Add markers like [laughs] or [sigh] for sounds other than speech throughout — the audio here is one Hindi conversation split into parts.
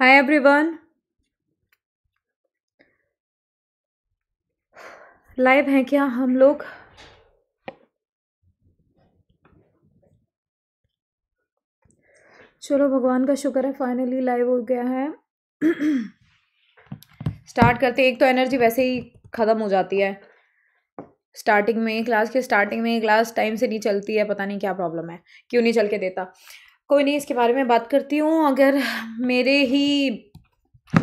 Hi everyone. लाइव हैं क्या हम लोग चलो भगवान का शुक्र है फाइनली लाइव हो गया है स्टार्ट करते एक तो एनर्जी वैसे ही ख़त्म हो जाती है स्टार्टिंग में क्लास के स्टार्टिंग में क्लास टाइम से नहीं चलती है पता नहीं क्या प्रॉब्लम है क्यों नहीं चल के देता कोई नहीं इसके बारे में बात करती हूँ अगर मेरे ही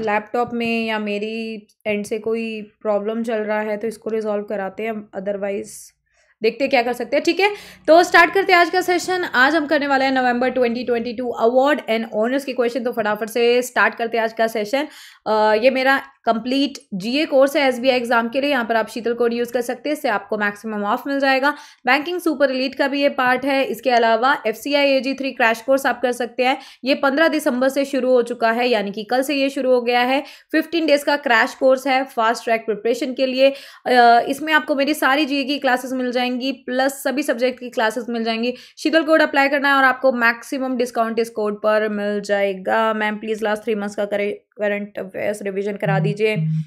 लैपटॉप में या मेरी एंड से कोई प्रॉब्लम चल रहा है तो इसको रिजॉल्व कराते हैं अदरवाइज़ देखते क्या कर सकते हैं ठीक है तो स्टार्ट करते हैं आज का सेशन आज हम करने वाले हैं नवंबर 2022 अवार्ड एंड ऑनर्स के क्वेश्चन तो फटाफट से स्टार्ट करते हैं आज का सेशन आ, ये मेरा कंप्लीट जीए कोर्स है एसबीआई एग्जाम के लिए यहाँ पर आप शीतल कोड यूज़ कर सकते हैं इससे आपको मैक्सिमम ऑफ मिल जाएगा बैंकिंग सुपर इलीट का भी ये पार्ट है इसके अलावा F C three crash course आप कर सकते हैं ये पंद्रह दिसंबर से शुरू हो चुका है यानी कि कल से ये शुरू हो गया है फिफ्टीन डेज का क्रैश कोर्स है फास्ट ट्रैक प्रिपरेशन के लिए इसमें आपको मेरी सारी जीए की क्लासेस मिल जाएंगी प्लस सभी सब्जेक्ट की क्लासेस मिल जाएंगी शीतल कोड अप्लाई करना है और आपको मैक्सिमम डिस्काउंट इस कोड पर मिल जाएगा ma'am please last three months का करें करंट अफेयर्स रिविजन करा हम्म, दीजिए हम्म।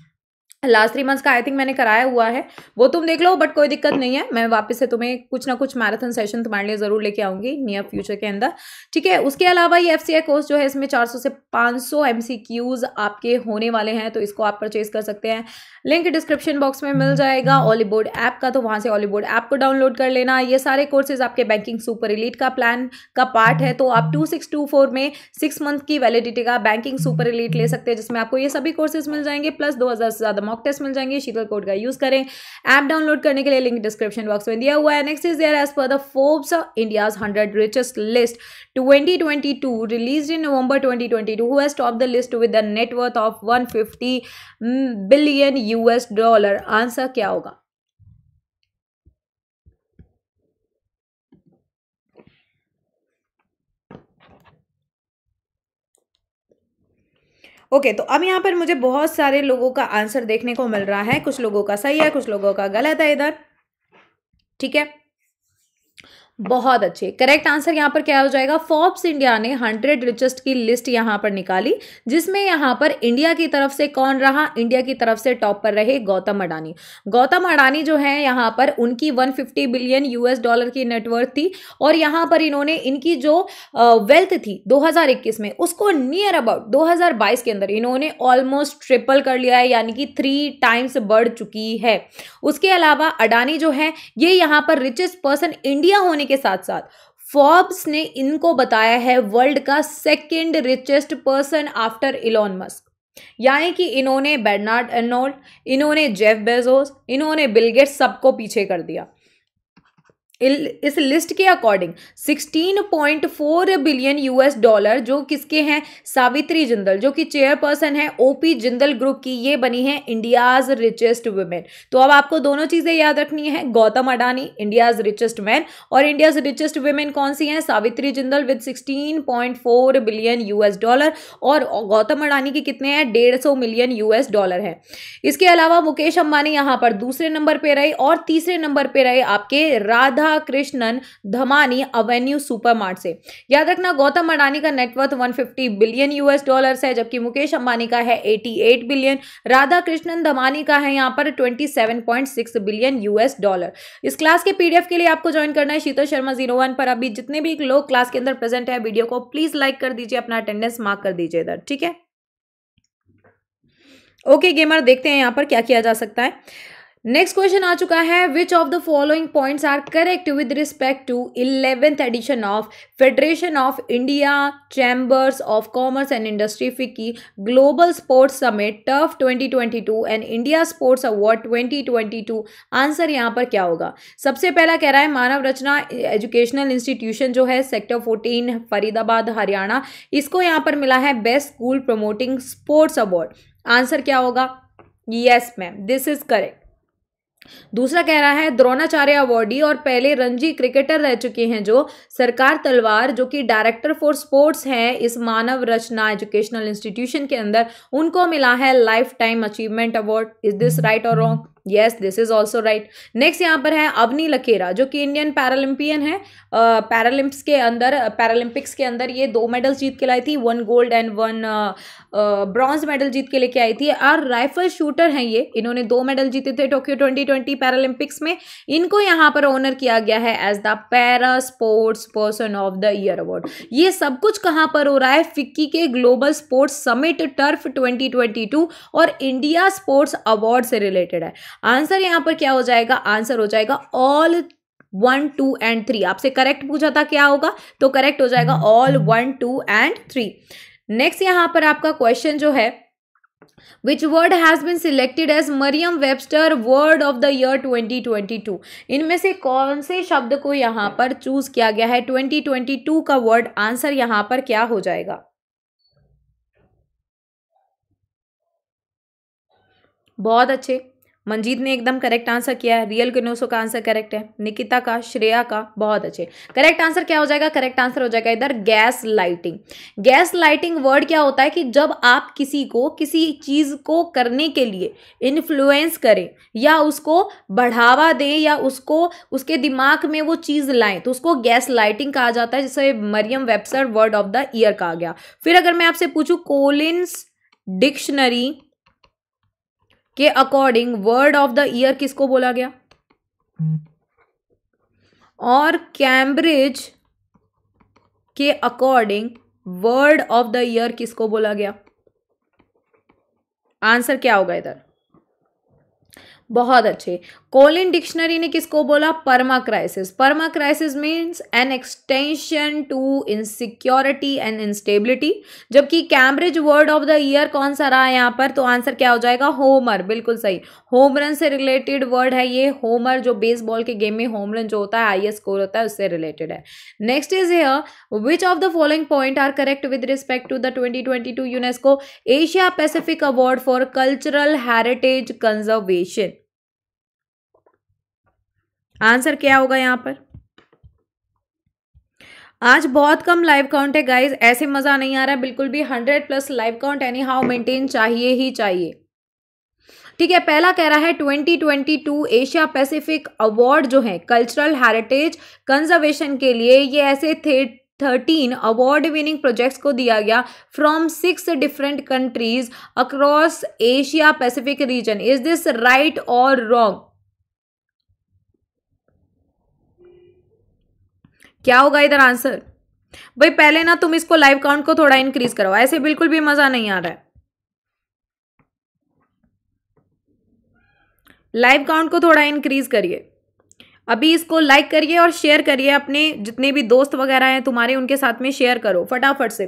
लास्ट थ्री मंथ्स का आई थिंक मैंने कराया हुआ है वो तुम देख लो बट कोई दिक्कत नहीं है मैं वापस से तुम्हें कुछ ना कुछ मैराथन सेशन तुम्हारे लिए ज़रूर लेके आऊँगी नियर फ्यूचर के अंदर ठीक है उसके अलावा ये एफ कोर्स जो है इसमें 400 से 500 सौ आपके होने वाले हैं तो इसको आप परचेज कर सकते हैं लिंक डिस्क्रिप्शन बॉक्स में मिल जाएगा ऑलीबोर्ड हम्म। ऐप का तो वहाँ से ऑलीबोर्ड ऐप को डाउनलोड कर लेना ये सारे कोर्सेज आपके बैंकिंग सुपर इलीट का प्लान का पार्ट है तो आप टू में सिक्स मंथ की वैलिडिटी का बैंकिंग सुपर इलीट ले सकते हैं जिसमें आपको ये सभी कोर्सेज मिल जाएंगे प्लस दो से ज़्यादा मॉक टेस्ट मिल जाएंगे शीतल कोड का यूज़ करें ऐप डाउनलोड करने के लिए लिंक डिस्क्रिप्शन बॉक्स में दिया हुआ है next is there as per the Forbes India hundred richest list twenty twenty two release in November twenty twenty two हुआ stop the list with the net worth of one fifty billion US dollar answer क्या होगा ओके तो अब यहाँ पर मुझे बहुत सारे लोगों का आंसर देखने को मिल रहा है कुछ लोगों का सही है कुछ लोगों का गलत है इधर ठीक है बहुत अच्छे करेक्ट आंसर यहाँ पर क्या हो जाएगा फॉर्ब्स इंडिया ने हंड्रेड रिचेस्ट की लिस्ट यहाँ पर निकाली जिसमें यहाँ पर इंडिया की तरफ से कौन रहा इंडिया की तरफ से टॉप पर रहे गौतम अडानी गौतम अडानी जो है यहाँ पर उनकी 150 बिलियन यूएस डॉलर की नेटवर्थ थी और यहाँ पर इन्होंने इनकी जो वेल्थ थी दो में उसको नियर अबाउट दो के अंदर इन्होंने ऑलमोस्ट ट्रिपल कर लिया है यानी कि थ्री टाइम्स बढ़ चुकी है उसके अलावा अडानी जो है ये यहाँ पर रिचेस्ट पर्सन इंडिया होने होने के साथ साथ फॉर्ब्स ने इनको बताया है वर्ल्ड का second richest person after Elon Musk यानी कि इन्होंने बर्नार्ड एनोल्ड इन्होंने जेफ बेजोस इन्होंने बिलगेट्स सबको पीछे कर दिया इस लिस्ट के अकॉर्डिंग 16.4 बिलियन यूएस डॉलर जो किसके हैं सावित्री जिंदल जो कि चेयरपर्सन है ओपी जिंदल ग्रुप की ये बनी है इंडियाज रिचेस्ट वुमेन तो अब आपको दोनों चीजें याद रखनी है Gautam Adani India's richest man और इंडियाज रिचेस्ट वुमेन कौन सी हैं Savitri Jindal with 16.4 billion US dollar और गौतम अडानी के कितने हैं डेढ़ मिलियन यूएस डॉलर है इसके अलावा मुकेश अंबानी यहां पर दूसरे नंबर पर रहे और तीसरे नंबर पर रहे आपके राधा राधा कृष्णन धमानी अवेन्यू सुपरमार्ट से याद रखना गौतम अडानी का नेटवर्थ 150 बिलियन यूएस डॉलर्स है जबकि मुकेश अंबानी का है 88 बिलियन राधा कृष्णन धमानी का है यहाँ पर 27.6 बिलियन यूएस डॉलर इस क्लास के पीडीएफ के लिए आपको ज्वाइन करना है शीतल शर्मा जीरो वन पर अभी जितने भी लोग क्लास के अंदर प्रेजेंट है वीडियो को प्लीज लाइक कर दीजिए अपना अटेंडेंस मार्क कर दीजिए इधर ठीक है ओके गेमर देखते हैं यहाँ पर क्या किया जा सकता है नेक्स्ट क्वेश्चन आ चुका है which of the following points are correct with respect to eleventh edition of federation of India chambers of commerce and industry FICCI global sports summit TURF 2022 and India sports award 2022 answer यहाँ पर क्या होगा सबसे पहला कह रहा है मानव रचना एजुकेशनल इंस्टीट्यूशन जो है सेक्टर फोर्टीन फरीदाबाद हरियाणा इसको यहाँ पर मिला है best school promoting sports award answer क्या होगा yes ma'am this is correct दूसरा कह रहा है द्रोणाचार्य अवार्डी और पहले रणजी क्रिकेटर रह चुके हैं जो सरकार तलवार जो कि डायरेक्टर फॉर स्पोर्ट्स हैं इस मानव रचना एजुकेशनल इंस्टीट्यूशन के अंदर उनको मिला है life time achievement award is this right और wrong yes this is also right next यहाँ पर है अवनी लकेरा जो कि इंडियन पैरालंपियन है पैरालंप्स के अंदर पैरालंपिक्स के अंदर ये दो मेडल्स जीत के लाई थी one gold and one bronze medal जीत के लेके आई थी और राइफल शूटर हैं ये इन्होंने दो मेडल जीते थे टोक्यो ट्वेंटी ट्वेंटी पैरालंपिक्स में इनको यहाँ पर ऑनर किया गया है as the para sports person of the year award ये सब कुछ कहाँ पर हो रहा है फिक्की के global sports summit turf twenty और इंडिया स्पोर्ट्स अवार्ड से रिलेटेड है आंसर यहां पर क्या हो जाएगा आंसर हो जाएगा all one two and three आपसे करेक्ट पूछा था क्या होगा तो करेक्ट हो जाएगा all one two and three next यहां पर आपका क्वेश्चन जो है has been selected as Merriam Webster word of the year twenty twenty two इनमें से कौन से शब्द को यहां पर चूज किया गया है ट्वेंटी ट्वेंटी टू का वर्ड आंसर यहां पर क्या हो जाएगा बहुत अच्छे मंजीत ने एकदम करेक्ट आंसर किया है रियल किनोसो का आंसर करेक्ट है निकिता का श्रेया का बहुत अच्छे करेक्ट आंसर क्या हो जाएगा करेक्ट आंसर हो जाएगा इधर gaslighting gaslighting word क्या होता है कि जब आप किसी को किसी चीज़ को करने के लिए इन्फ्लुएंस करें या उसको बढ़ावा दें या उसको उसके दिमाग में वो चीज़ लाएं तो उसको गैस लाइटिंग कहा जाता है जिसे Merriam Webster word of the year कहा गया फिर अगर मैं आपसे पूछूँ कोलिन्स डिक्शनरी के according word of the year किसको बोला गया और कैम्ब्रिज के according word of the year किसको बोला गया आंसर क्या होगा इधर बहुत अच्छे कोलिन डिक्शनरी ने किसको बोला permacrisis permacrisis means an extension to insecurity and instability जबकि Cambridge word of the year कौन सा रहा है यहाँ पर तो आंसर क्या हो जाएगा होमर बिल्कुल सही होम रन से रिलेटेड वर्ड है ये होमर जो बेसबॉल के गेम में होम रन जो होता है आई स्कोर होता है उससे रिलेटेड है next is here which of the following point are correct with respect to the twenty twenty two UNESCO Asia Pacific award for cultural heritage conservation answer क्या होगा यहाँ पर आज बहुत कम लाइव काउंट है गाइज ऐसे मजा नहीं आ रहा बिल्कुल भी hundred plus live count anyhow maintain चाहिए ही चाहिए ठीक है पहला कह रहा है 2022 एशिया पैसिफिक अवार्ड जो है कल्चरल हेरिटेज कंजर्वेशन के लिए ये ऐसे थे थर्टीन अवार्ड विनिंग प्रोजेक्ट्स को दिया गया from six different countries across Asia Pacific region is this right और रॉन्ग क्या होगा इधर आंसर भाई पहले ना तुम इसको लाइव काउंट को थोड़ा इंक्रीज करो ऐसे बिल्कुल भी मजा नहीं आ रहा है लाइव काउंट को थोड़ा इंक्रीज करिए अभी इसको लाइक करिए और शेयर करिए अपने जितने भी दोस्त वगैरह हैं तुम्हारे उनके साथ में शेयर करो फटाफट से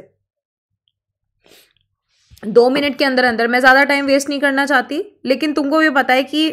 दो मिनट के अंदर अंदर मैं ज़्यादा टाइम वेस्ट नहीं करना चाहती लेकिन तुमको भी पता है कि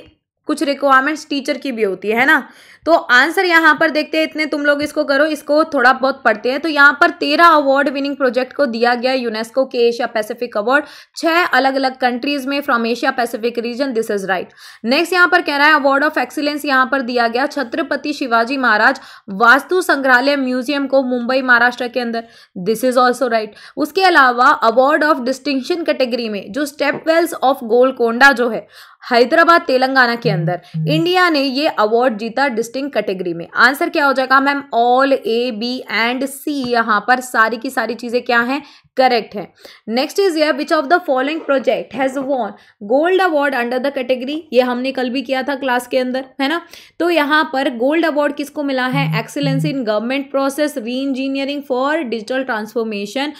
कुछ रिक्वायरमेंट्स टीचर की भी होती है ना तो आंसर यहाँ पर देखते हैं इतने तुम लोग इसको करो इसको थोड़ा बहुत पढ़ते हैं तो यहाँ पर तेरह अवार्ड विनिंग प्रोजेक्ट को दिया गया यूनेस्को के एशिया पैसिफिक अवार्ड छह अलग अलग कंट्रीज में from Asia Pacific region this is right next यहाँ पर कह रहा है अवार्ड ऑफ एक्सीलेंस यहाँ पर दिया गया छत्रपति शिवाजी महाराज वास्तु संग्रहालय म्यूजियम को मुंबई महाराष्ट्र के अंदर दिस इज ऑल्सो राइट उसके अलावा अवार्ड ऑफ डिस्टिंक्शन कैटेगरी में जो स्टेप वेल्स ऑफ गोलकोंडा जो है हैदराबाद तेलंगाना के अंदर इंडिया हम्म। ने ये अवार्ड जीता लिस्टिंग कैटेगरी में आंसर क्या हो जाएगा ma'am all A B and C यहाँ पर सारी की सारी चीज़ें क्या हैं करेक्ट है next is your which of the following project has won gold award under the category ये हमने कल भी किया था क्लास के अंदर है ना तो यहाँ पर गोल्ड अवार्ड किसको मिला है excellence in government process re engineering for digital transformation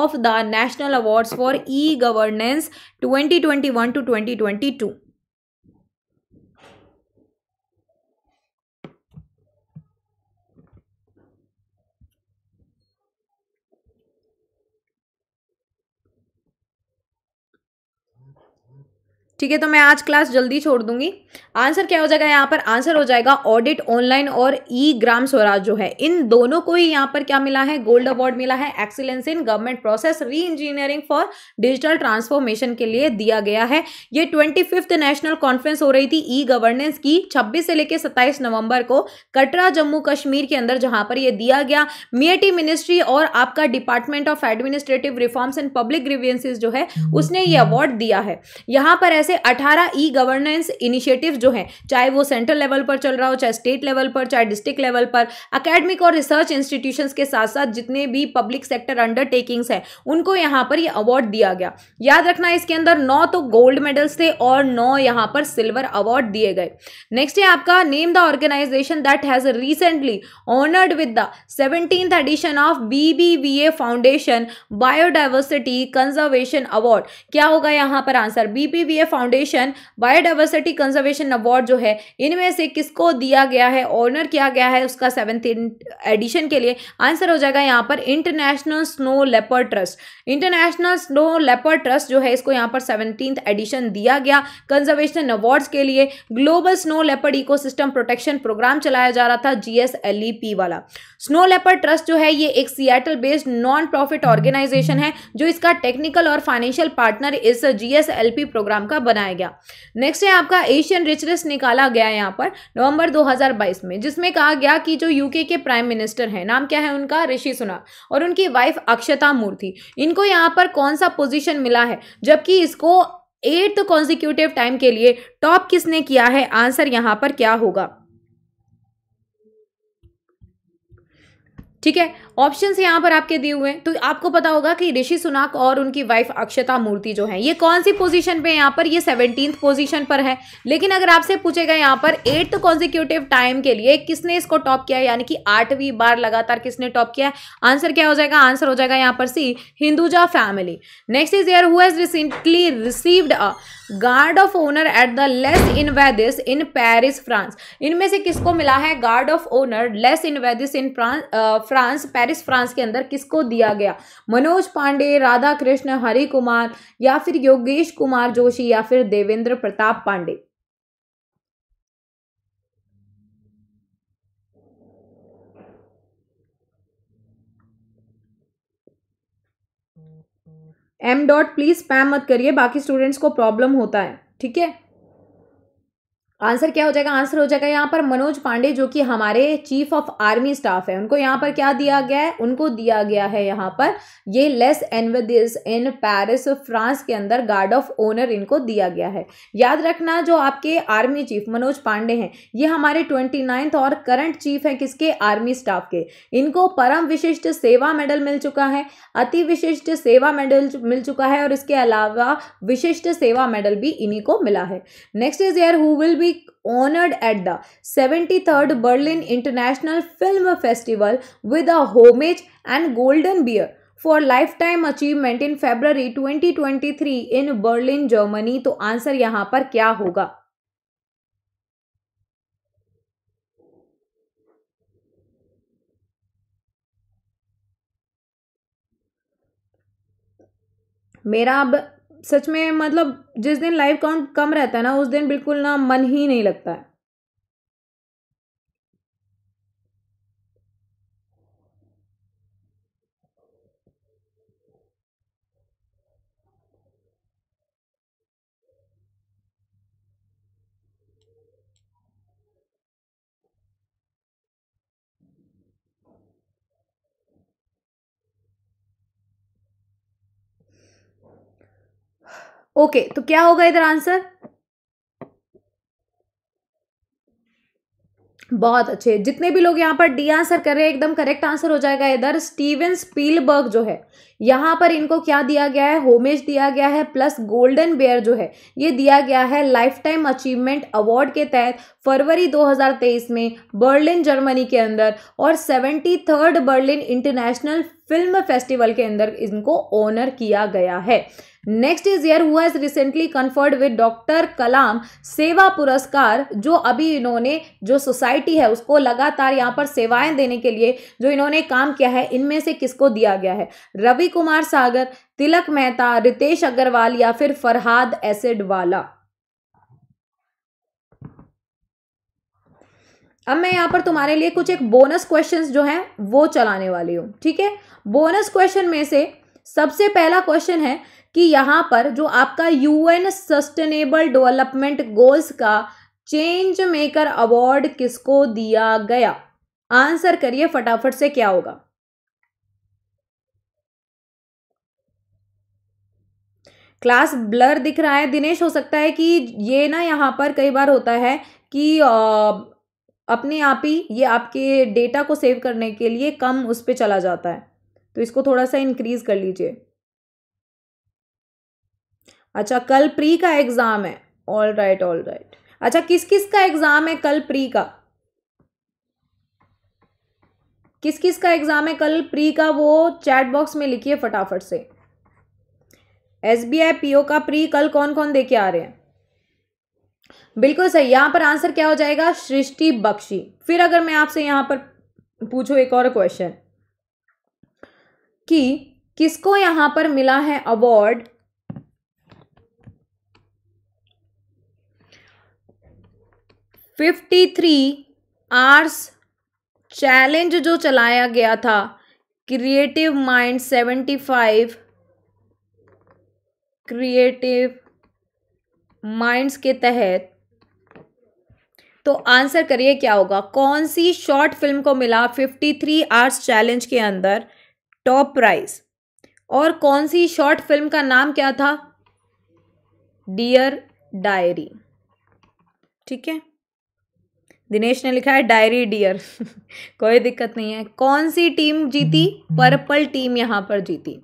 of the national awards for e governance 2021 to 2022 ठीक है तो मैं आज क्लास जल्दी छोड़ दूंगी आंसर क्या हो जाएगा यहाँ पर आंसर हो जाएगा ऑडिट ऑनलाइन और ई ग्राम स्वराज जो है इन दोनों को ही यहाँ पर क्या मिला है गोल्ड अवार्ड मिला है excellence in government process re engineering for digital transformation के लिए दिया गया है ये ट्वेंटी नेशनल कॉन्फ्रेंस हो रही थी ई गवर्नेंस की छब्बीस से लेकर सत्ताईस नवंबर को कटरा जम्मू कश्मीर के अंदर जहां पर यह दिया गया मीएटी मिनिस्ट्री और आपका department of administrative reforms and public grievances जो है उसने ये अवार्ड दिया है यहाँ पर ऐसे 18 ई गवर्नेंस इनिशिएटिव्स जो हैं चाहे वो सेंट्रल लेवल पर चल रहा हो चाहे स्टेट लेवल पर चाहे डिस्ट्रिक्ट लेवल पर अकेडमिक और रिसर्च इंस्टीट्यूशंस के साथ साथ जितने भी पब्लिक सेक्टर अंडरटेकिंग्स हैं उनको यहाँ पर ये अवार्ड दिया गया याद रखना इसके अंदर नौ तो गोल्ड मेडल्स थे और नौ यहाँ पर सिल्वर अवार्ड दिए गए नेक्स्ट है आपका name the organisation that has recently honoured with the seventeen edition of B foundation biodiversity conservation award क्या होगा यहाँ पर answer B foundation biodiversity conservation award जो है इनमें से किसको दिया गया है ऑनर किया गया है उसका सेवन्थ एडिशन के लिए आंसर हो जाएगा यहाँ पर International snow leopard Trust International snow leopard trust जो है इसको यहाँ पर सेवनटीन एडिशन दिया गया कंजर्वेशन अवार्ड्स के लिए global snow leopard eco protection programme चलाया जा रहा था जी e वाला स्नो लेपर ट्रस्ट जो है ये एक Seattle based non profit organisation है जो इसका टेक्निकल और फाइनेंशियल पार्टनर इस जीएसएलपी प्रोग्राम का बनाया गया नेक्स्ट है आपका एशियन रिच लिस्ट निकाला गया है यहाँ पर नवंबर 2022 में जिसमें कहा गया कि जो यूके के प्राइम मिनिस्टर हैं नाम क्या है उनका ऋषि सुनाक और उनकी वाइफ अक्षता मूर्ति इनको यहाँ पर कौन सा पोजिशन मिला है जबकि इसको एट्थ कॉन्जिक्यूटिव टाइम के लिए टॉप किसने किया है आंसर यहाँ पर क्या होगा ठीक है ऑप्शन यहाँ पर आपके दिए हुए हैं तो आपको पता होगा कि ऋषि सुनाक और उनकी वाइफ अक्षता मूर्ति जो है ये कौन सी पोजीशन पे है यहाँ पर ये सेवनटीन पोजीशन पर है लेकिन अगर आपसे पूछेगा यहाँ पर एट्थ कॉन्जिक्यूटिव टाइम के लिए किसने इसको टॉप किया है यानी कि आठवीं बार लगातार किसने टॉप किया है आंसर क्या हो जाएगा आंसर हो जाएगा यहाँ पर C Hinduja family next is here who recently received guard of honour at the Les Invalides in Paris France इनमें से किसको मिला है guard of honour Les Invalides in France Paris France के अंदर किसको दिया गया मनोज पांडे राधा कृष्ण हरि कुमार या फिर योगेश कुमार जोशी या फिर Devendra Pratap Pandey M dot please spam मत करिए बाकी स्टूडेंट्स को प्रॉब्लम होता है ठीक है आंसर क्या हो जाएगा आंसर हो जाएगा यहाँ पर मनोज पांडे जो कि हमारे चीफ ऑफ आर्मी स्टाफ है उनको यहाँ पर क्या दिया गया है उनको दिया गया है यहाँ पर ये Les Invalides in Paris France के अंदर गार्ड ऑफ ऑनर इनको दिया गया है याद रखना जो आपके आर्मी चीफ मनोज पांडे हैं ये हमारे ट्वेंटी नाइन्थ और करंट चीफ हैं किसके आर्मी स्टाफ के इनको परम विशिष्ट सेवा मेडल मिल चुका है अति विशिष्ट सेवा मेडल मिल चुका है और इसके अलावा विशिष्ट सेवा मेडल भी इन्हीं को मिला है next is here who will be music honored at the 73rd Berlin International Film Festival with a homage and golden beer for lifetime achievement in February 2023 in Berlin, Germany. तो answer यहाँ पर क्या होगा मेरा अब सच में मतलब जिस दिन लाइव काउंट कम रहता है ना उस दिन बिल्कुल ना मन ही नहीं लगता है ओके तो क्या होगा इधर आंसर बहुत अच्छे जितने भी लोग यहाँ पर डी आंसर कर रहे हैं एकदम करेक्ट आंसर हो जाएगा इधर स्टीवन स्पीलबर्ग जो है यहाँ पर इनको क्या दिया गया है होमेज दिया गया है प्लस गोल्डन बेयर जो है ये दिया गया है लाइफ टाइम अचीवमेंट अवार्ड के तहत फरवरी 2023 में बर्लिन जर्मनी के अंदर और seventy third Berlin international film festival के अंदर इनको ऑनर किया गया है next is here who is recently conferred with doctor Kalam Seva Puraskar जो अभी इन्होंने जो सोसाइटी है उसको लगातार यहाँ पर सेवाएं देने के लिए जो इन्होंने काम किया है इनमें से किसको दिया गया है रवि कुमार सागर तिलक मेहता रितेश अग्रवाल या फिर फरहाद एसिड वाला अब मैं यहाँ पर तुम्हारे लिए कुछ एक बोनस क्वेश्चंस जो हैं वो चलाने वाली हूँ ठीक है बोनस क्वेश्चन में से सबसे पहला क्वेश्चन है कि यहाँ पर जो आपका यूएन सस्टेनेबल डेवलपमेंट गोल्स का चेंज मेकर अवार्ड किसको दिया गया आंसर करिए फटाफट से क्या होगा क्लास ब्लर दिख रहा है दिनेश हो सकता है कि ये ना यहाँ पर कई बार होता है कि अपने आप ही ये आपके डेटा को सेव करने के लिए कम उस पर चला जाता है तो इसको थोड़ा सा इंक्रीज़ कर लीजिए अच्छा कल प्री का एग्ज़ाम है ऑल राइट ऑल राइट अच्छा किस किस का एग्ज़ाम है कल प्री का किस किस का एग्ज़ाम है कल प्री का वो चैट बॉक्स में लिखिए फटाफट से S B I P O का प्री कल कौन कौन दे के आ रहे हैं बिल्कुल सही यहाँ पर आंसर क्या हो जाएगा सृष्टि बख्शी फिर अगर मैं आपसे यहाँ पर पूछूँ एक और क्वेश्चन कि किसको यहां पर मिला है award fifty three arts challenge जो चलाया गया था creative mind seventy five creative minds के तहत तो आंसर करिए क्या होगा कौन सी शॉर्ट फिल्म को मिला 53 थ्री आर्ट्स चैलेंज के अंदर टॉप प्राइज और कौन सी शॉर्ट फिल्म का नाम क्या था डियर डायरी ठीक है दिनेश ने लिखा है डायरी डियर [laughs] कोई दिक्कत नहीं है कौन सी टीम जीती पर्पल टीम यहां पर जीती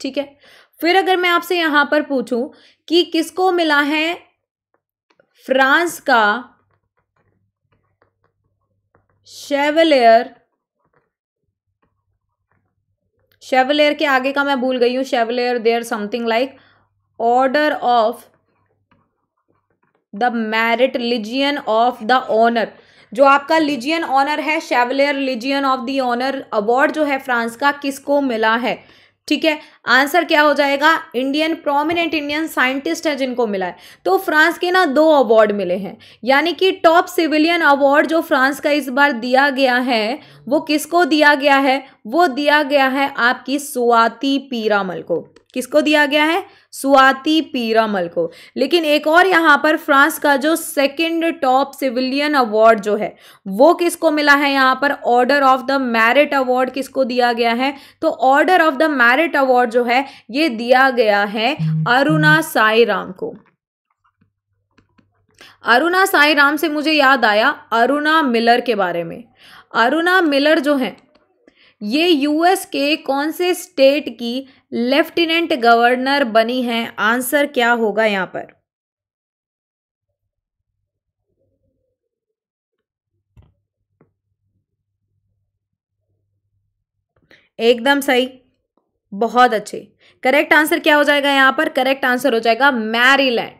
ठीक है फिर अगर मैं आपसे यहां पर पूछूं कि किसको मिला है फ्रांस का शेवलेयर शेवलेयर के आगे का मैं भूल गई हूं Chevalier there something like order of the merit legion of the honour जो आपका लिजियन ऑनर है Chevalier legion of the honour award जो है फ्रांस का किसको मिला है ठीक है आंसर क्या हो जाएगा इंडियन प्रोमिनेंट इंडियन साइंटिस्ट है जिनको मिला है तो फ्रांस के ना दो अवार्ड मिले हैं यानी कि टॉप सिविलियन अवार्ड जो फ्रांस का इस बार दिया गया है वो किसको दिया गया है वो दिया गया है आपकी स्वाति पीरामल को किसको दिया गया है स्वाति पीरामल को लेकिन एक और यहाँ पर फ्रांस का जो सेकंड टॉप सिविलियन अवार्ड जो है वो किसको मिला है यहाँ पर order of the merit award किसको दिया गया है तो order of the merit award जो है ये दिया गया है अरुणा साई राम को अरुणा साई राम से मुझे याद आया अरुणा मिलर के बारे में अरुणा मिलर जो है ये यूएस के कौन से स्टेट की लेफ्टिनेंट गवर्नर बनी हैं आंसर क्या होगा यहाँ पर एकदम सही बहुत अच्छे करेक्ट आंसर क्या हो जाएगा यहां पर करेक्ट आंसर हो जाएगा मैरीलैंड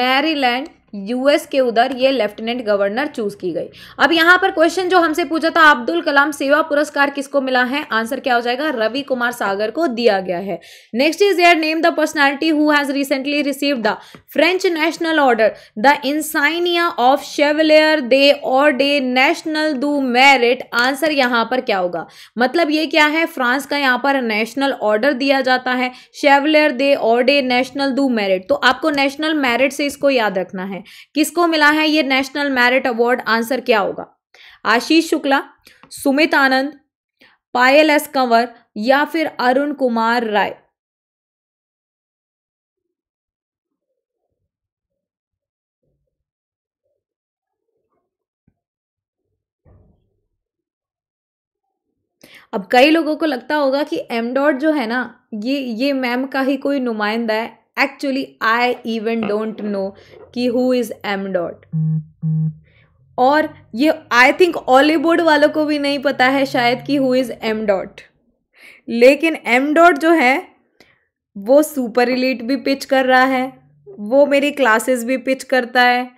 मैरीलैंड यूएस के उधर ये लेफ्टिनेंट गवर्नर चूज की गई अब यहां पर क्वेश्चन जो हमसे पूछा था अब्दुल कलाम सेवा पुरस्कार किसको मिला है आंसर क्या हो जाएगा रवि कुमार सागर को दिया गया है next is year name the personality who has recently receive the French national order the insignia of Chevalier de और डे नेशनल दू मेरिट आंसर यहाँ पर क्या होगा मतलब ये क्या है फ्रांस का यहाँ पर नेशनल ऑर्डर दिया जाता है शेवलियर दे और डे नेशनल दू मेरिट तो आपको नेशनल मेरिट से इसको याद रखना है किसको मिला है ये नेशनल मैरिट अवार्ड आंसर क्या होगा आशीष शुक्ला सुमित आनंद पायल एस कंवर या फिर अरुण कुमार राय अब कई लोगों को लगता होगा कि एम डॉट जो है ना ये ये मैम का ही कोई नुमाइंदा है actually I even don't know कि हु इज़ एम डॉट और ये आई थिंक ऑलीवुड वालों को भी नहीं पता है शायद कि हु इज़ एम डॉट लेकिन एम डॉट जो है वो सुपर इलीट भी पिच कर रहा है वो मेरी क्लासेस भी पिच करता है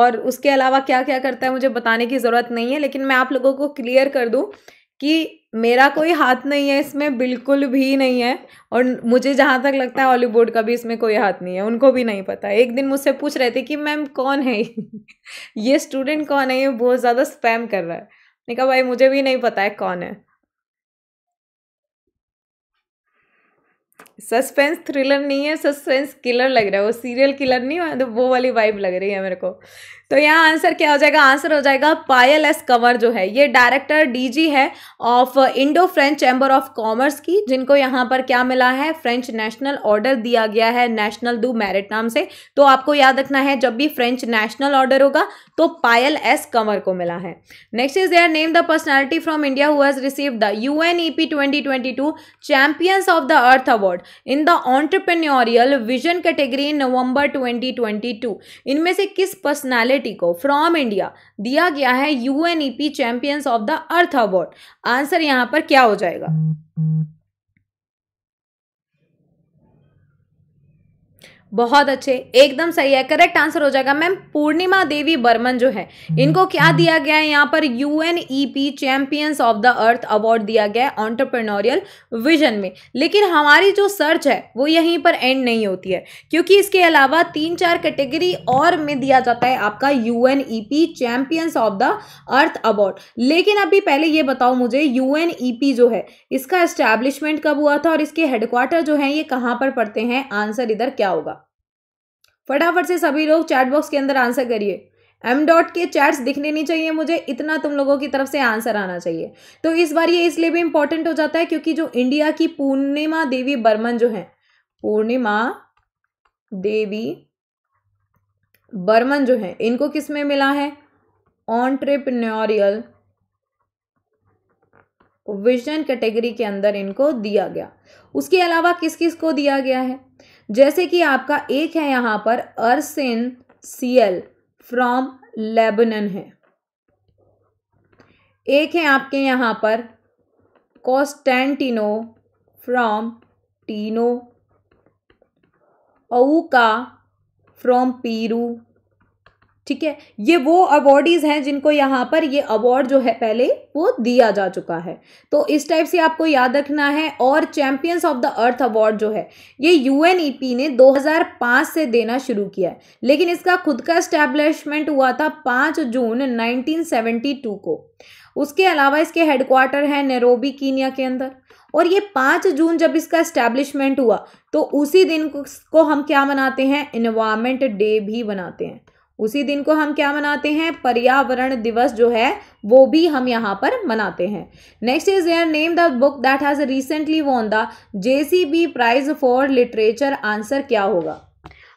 और उसके अलावा क्या क्या करता है मुझे बताने की ज़रूरत नहीं है लेकिन मैं आप लोगों को क्लियर कर दूँ कि मेरा कोई हाथ नहीं है इसमें बिल्कुल भी नहीं है और मुझे जहाँ तक लगता है हॉलीवुड का भी इसमें कोई हाथ नहीं है उनको भी नहीं पता एक दिन मुझसे पूछ रहे थे कि मैम कौन है ये [laughs] स्टूडेंट कौन है ये बहुत ज़्यादा स्पैम कर रहा है मैंने कहा भाई मुझे भी नहीं पता है कौन है सस्पेंस थ्रिलर नहीं है सस्पेंस किलर लग रहा है वो सीरियल किलर नहीं है तो वो वाली वाइब लग रही है मेरे को तो यहाँ आंसर क्या हो जाएगा आंसर हो जाएगा पायल एस कंवर जो है ये डायरेक्टर डीजी है of Indo French chamber of commerce की जिनको यहाँ पर क्या मिला है फ्रेंच नेशनल ऑर्डर दिया गया है नेशनल दू मेरिट नाम से तो आपको याद रखना है जब भी फ्रेंच नेशनल ऑर्डर होगा तो पायल एस कंवर को मिला है next is there name the personality from India who has receive the U N E P twenty twenty two champions of the earth award in the entrepreneurial vision category November twenty twenty two इनमें से किस पर्सनैलिटी नेशनैलिटी को फ्रॉम इंडिया दिया गया है UNEP champions of the earth award answer यहाँ पर क्या हो जाएगा बहुत अच्छे एकदम सही है करेक्ट आंसर हो जाएगा मैम पूर्णिमा देवी बर्मन जो है हम्म। इनको क्या दिया गया है यहाँ पर U N E P champions of the earth award दिया गया है ऑन्टरप्रनोरियल विजन में लेकिन हमारी जो सर्च है वो यहीं पर एंड नहीं होती है क्योंकि इसके अलावा तीन चार कैटेगरी और में दिया जाता है आपका U N E P champions of the earth award लेकिन अभी पहले ये बताओ मुझे यू एन ई पी जो है इसका इस्टेब्लिशमेंट कब हुआ था और इसके हेडक्वार्टर जो है ये कहाँ पर पड़ते हैं आंसर इधर क्या होगा फटाफट से सभी लोग चैट बॉक्स के अंदर आंसर करिए एम डॉट के चैट्स दिखने नहीं चाहिए मुझे इतना तुम लोगों की तरफ से आंसर आना चाहिए तो इस बार ये इसलिए भी इम्पोर्टेंट हो जाता है क्योंकि जो इंडिया की पूर्णिमा देवी बर्मन जो है पूर्णिमा देवी बर्मन जो है इनको किस में मिला है ऑन्ट्रप्रनोरियल विजन कैटेगरी के अंदर इनको दिया गया उसके अलावा किस किस को दिया गया है जैसे कि आपका एक है यहाँ पर अर्सिन सीएल फ्रॉम लेबनन है एक है आपके यहाँ पर कॉस्टेंटिनो फ्रॉम टीनो ओका फ्रॉम पीरू ठीक है ये वो अवॉर्डीज़ हैं जिनको यहाँ पर ये अवार्ड जो है पहले वो दिया जा चुका है तो इस टाइप से आपको याद रखना है और champions of the earth award जो है ये यूएनईपी e ने 2005 से देना शुरू किया है लेकिन इसका खुद का स्टैब्लिशमेंट हुआ था पाँच जून 1972 को उसके अलावा इसके हेडक्वार्टर हैं नेरोबी कीनिया के अंदर और ये पाँच जून जब इसका इस्टेब्लिशमेंट हुआ तो उसी दिन को हम क्या मनाते हैं इन्वामेंट डे भी बनाते हैं उसी दिन को हम क्या मनाते हैं पर्यावरण दिवस जो है वो भी हम यहाँ पर मनाते हैं next is here name the book that has recently won the JCB prize for literature answer क्या होगा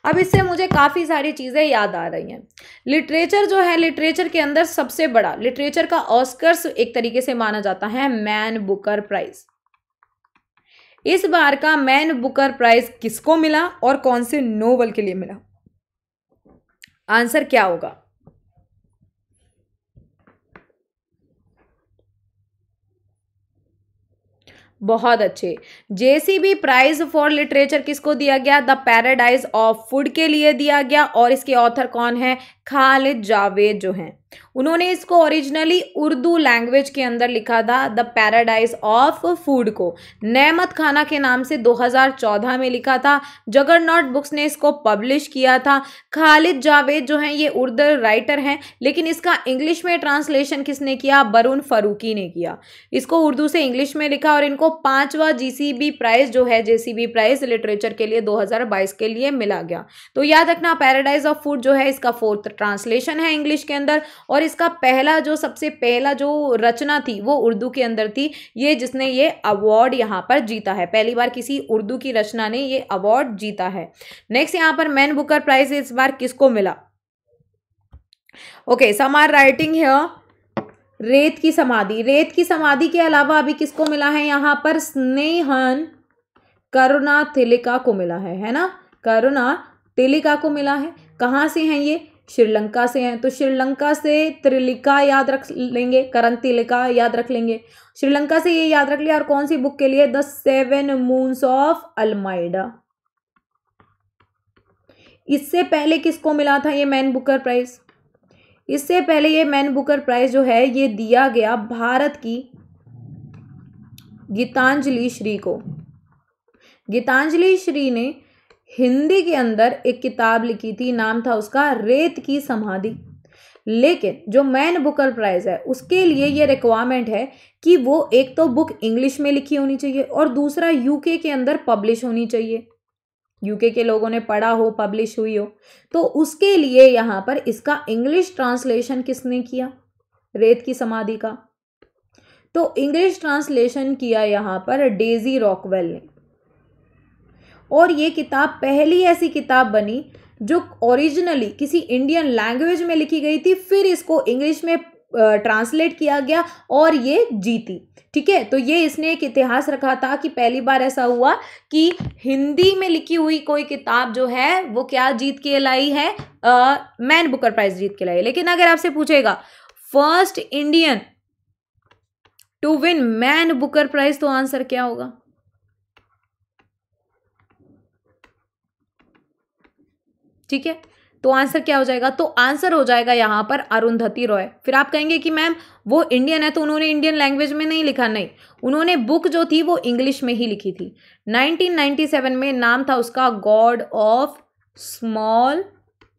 अब इससे मुझे काफ़ी सारी चीज़ें याद आ रही हैं लिटरेचर जो है लिटरेचर के अंदर सबसे बड़ा लिटरेचर का ऑस्कर्स एक तरीके से माना जाता है मैन बुकर प्राइज़ इस बार का मैन बुकर प्राइज़ किसको मिला और कौन से नोवल के लिए मिला आंसर क्या होगा बहुत अच्छे जेसीबी प्राइज फॉर लिटरेचर किसको दिया गया द पैराडाइज ऑफ फूड के लिए दिया गया और इसके ऑथर कौन है खालिद जावेद जो हैं उन्होंने इसको ओरिजिनली उर्दू लैंग्वेज के अंदर लिखा था द पैराडाइज ऑफ फूड को नेमत खाना के नाम से 2014 में लिखा था जगर बुक्स ने इसको पब्लिश किया था खालिद जावेद जो हैं ये उर्दू राइटर हैं लेकिन इसका इंग्लिश में ट्रांसलेशन किसने किया बरून फरूकी ने किया इसको उर्दू से इंग्लिश में लिखा और इनको पाँचवा जी प्राइज़ जो है जे प्राइज़ लिटरेचर के लिए दो के लिए मिला गया तो याद रखना पैराडाइज ऑफ फूड जो है इसका फोर्थ ट्रांसलेशन है इंग्लिश के अंदर और इसका पहला जो सबसे पहला जो रचना थी वो उर्दू के अंदर थी ये जिसने ये अवार्ड यहाँ पर जीता है पहली बार किसी उर्दू की रचना ने ये अवार्ड जीता है नेक्स्ट यहाँ पर मैन बुकर प्राइज इस बार किसको मिला ओके सम आर राइटिंग है रेत की समाधि रेत की समाधि के अलावा अभी किसको मिला है यहाँ पर स्नेहन करुणा तिलिका को मिला है है ना करुणा तिलिका को मिला है कहाँ से हैं ये श्रीलंका से हैं तो श्रीलंका से त्रिलिका याद रख लेंगे करण तिलिका याद रख लेंगे श्रीलंका से ये याद रख लिया और कौन सी बुक के लिए the seven moons of Almeida इससे पहले किसको मिला था ये मैन बुकर प्राइज इससे पहले ये मैन बुकर प्राइज जो है ये दिया गया भारत की गीतांजलि श्री को गीतांजलि श्री ने हिंदी के अंदर एक किताब लिखी थी नाम था उसका रेत की समाधि लेकिन जो मैन बुकर प्राइज़ है उसके लिए ये रिक्वायरमेंट है कि वो एक तो बुक इंग्लिश में लिखी होनी चाहिए और दूसरा यूके के अंदर पब्लिश होनी चाहिए यूके के लोगों ने पढ़ा हो पब्लिश हुई हो तो उसके लिए यहाँ पर इसका इंग्लिश ट्रांसलेशन किसने किया रेत की समाधि का तो इंग्लिश ट्रांसलेशन किया यहाँ पर डेजी रॉकवेल ने और ये किताब पहली ऐसी किताब बनी जो ओरिजिनली किसी इंडियन लैंग्वेज में लिखी गई थी फिर इसको इंग्लिश में ट्रांसलेट किया गया और ये जीती ठीक है तो ये इसने एक इतिहास रखा था कि पहली बार ऐसा हुआ कि हिंदी में लिखी हुई कोई किताब जो है वो क्या जीत के लाई है मैन बुकर प्राइज जीत के लाई लेकिन अगर आपसे पूछेगा first Indian to win Man Booker prize तो आंसर क्या होगा ठीक है तो आंसर क्या हो जाएगा तो आंसर हो जाएगा यहाँ पर अरुंधति रॉय फिर आप कहेंगे कि मैम वो इंडियन है तो उन्होंने इंडियन लैंग्वेज में नहीं लिखा नहीं उन्होंने बुक जो थी वो इंग्लिश में ही लिखी थी 1997 में नाम था उसका गॉड ऑफ स्मॉल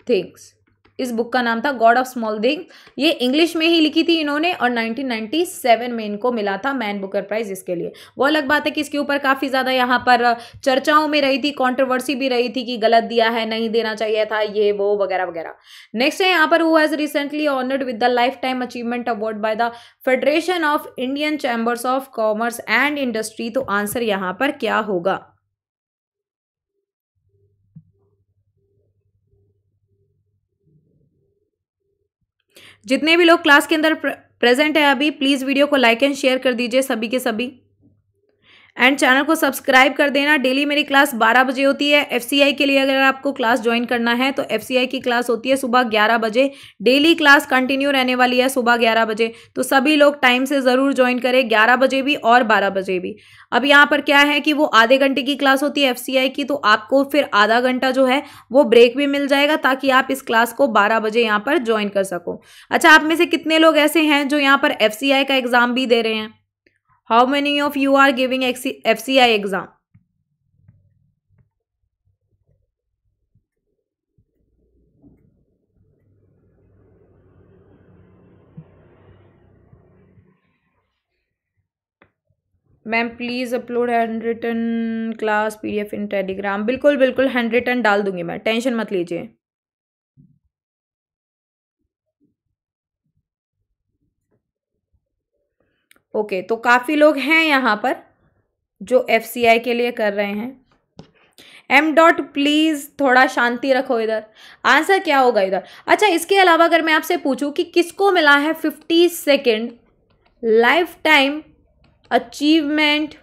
थिंग्स इस बुक का नाम था गॉड ऑफ स्मॉल थिंग ये इंग्लिश में ही लिखी थी इन्होंने और 1997 में इनको मिला था मैन बुकर प्राइज इसके लिए वो अलग बात है कि इसके ऊपर काफ़ी ज़्यादा यहाँ पर चर्चाओं में रही थी कॉन्ट्रोवर्सी भी रही थी कि गलत दिया है नहीं देना चाहिए था ये वो वगैरह वगैरह नेक्स्ट है यहाँ पर वो has recently honoured with the life time achievement award by the federation of Indian chambers of commerce and industry तो आंसर यहाँ पर क्या होगा जितने भी लोग क्लास के अंदर प्रेजेंट है अभी प्लीज़ वीडियो को लाइक एंड शेयर कर दीजिए सभी के सभी एंड चैनल को सब्सक्राइब कर देना डेली मेरी क्लास 12 बजे होती है एफसीआई के लिए अगर आपको क्लास ज्वाइन करना है तो एफसीआई की क्लास होती है सुबह ग्यारह बजे डेली क्लास कंटिन्यू रहने वाली है सुबह ग्यारह बजे तो सभी लोग टाइम से ज़रूर ज्वाइन करें ग्यारह बजे भी और बारह बजे भी अब यहाँ पर क्या है कि वो आधे घंटे की क्लास होती है एफ की तो आपको फिर आधा घंटा जो है वो ब्रेक भी मिल जाएगा ताकि आप इस क्लास को बारह बजे यहाँ पर ज्वाइन कर सको अच्छा आप में से कितने लोग ऐसे हैं जो यहाँ पर एफ का एग्ज़ाम भी दे रहे हैं how many of you are giving F C I exam ma'am please upload hand written class P D F in Telegram बिल्कुल बिल्कुल हैंड रिटन डाल दूंगी मैं टेंशन मत लीजिए ओके तो काफ़ी लोग हैं यहाँ पर जो एफ के लिए कर रहे हैं एम डॉट प्लीज़ थोड़ा शांति रखो इधर आंसर क्या होगा इधर अच्छा इसके अलावा अगर मैं आपसे पूछूं कि किसको मिला है fifty second life time achievement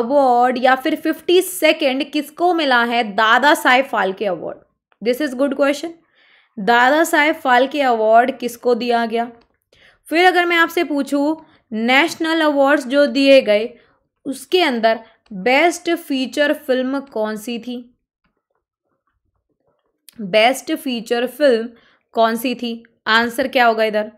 award या फिर फिफ्टी सेकेंड किसको मिला है Dada Saheb Phalke award this is good question Dada Saheb Phalke award किसको दिया गया फिर अगर मैं आपसे पूछूँ नेशनल अवार्ड्स जो दिए गए उसके अंदर बेस्ट फीचर फिल्म कौन सी थी बेस्ट फीचर फिल्म कौन सी थी आंसर क्या होगा इधर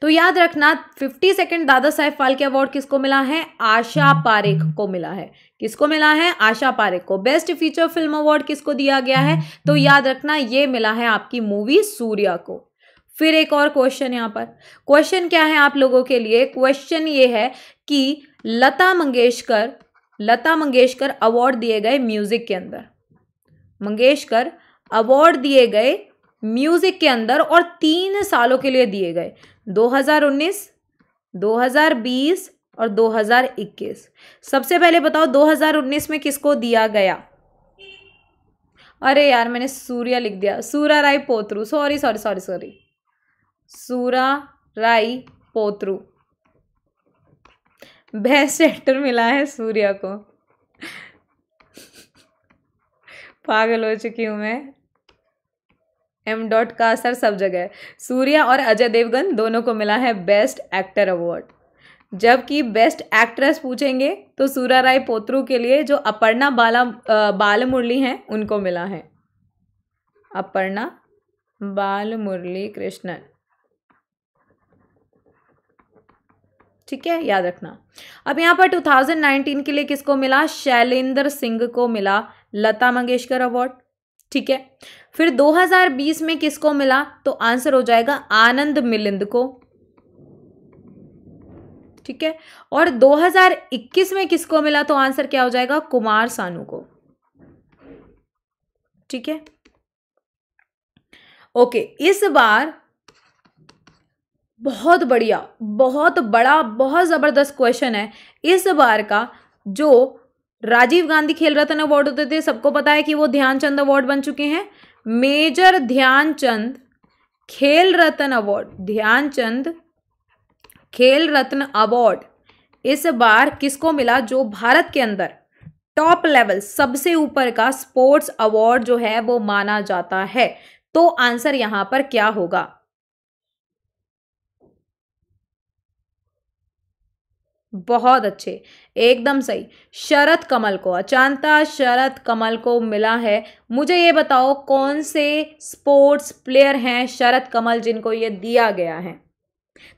तो याद रखना फिफ्टी सेकेंड दादा साहेब फाल्के अवार्ड किसको मिला है आशा पारेख को मिला है किसको मिला है आशा पारेख को बेस्ट फीचर फिल्म अवार्ड किसको दिया गया है तो याद रखना ये मिला है आपकी मूवी सूर्या को फिर एक और क्वेश्चन यहाँ पर क्वेश्चन क्या है आप लोगों के लिए क्वेश्चन ये है कि लता मंगेशकर लता मंगेशकर अवार्ड दिए गए म्यूजिक के अंदर मंगेशकर अवार्ड दिए गए म्यूजिक के अंदर और तीन सालों के लिए दिए गए 2019, 2020 और 2021 सबसे पहले बताओ 2019 में किसको दिया गया अरे यार मैंने सूर्या लिख दिया Suriya Rai Pottru sorry sorry sorry sorry Soora Rai पोत्रु best actor मिला है सूर्या को पागल हो चुकी हूँ मैं एम डॉट का असर सब जगह सूर्या और अजय देवगन दोनों को मिला है बेस्ट एक्टर अवार्ड जबकि बेस्ट एक्ट्रेस पूछेंगे तो सूरा राय पोत्रू के लिए जो अपर्णा बाला बाल मुरली हैं उनको मिला है अपर्णा बाल मुरली कृष्णन ठीक है याद रखना अब यहाँ पर 2019 के लिए किसको मिला शैलेंद्र सिंह को मिला लता मंगेशकर अवार्ड ठीक है फिर 2020 में किसको मिला तो आंसर हो जाएगा आनंद मिलिंद को ठीक है और 2021 में किसको मिला तो आंसर क्या हो जाएगा कुमार सानू को ठीक है ओके इस बार बहुत बढ़िया बहुत बड़ा बहुत ज़बरदस्त क्वेश्चन है इस बार का जो राजीव गांधी खेल रत्न अवार्ड होते थे सबको पता है कि वो ध्यानचंद अवार्ड बन चुके हैं मेजर ध्यानचंद खेल रत्न अवार्ड ध्यानचंद खेल रत्न अवार्ड इस बार किसको मिला जो भारत के अंदर टॉप लेवल सबसे ऊपर का स्पोर्ट्स अवार्ड जो है वो माना जाता है तो आंसर यहाँ पर क्या होगा बहुत अच्छे एकदम सही शरद कमल को अचानता शरद कमल को मिला है मुझे ये बताओ कौन से स्पोर्ट्स प्लेयर हैं शरद कमल जिनको ये दिया गया है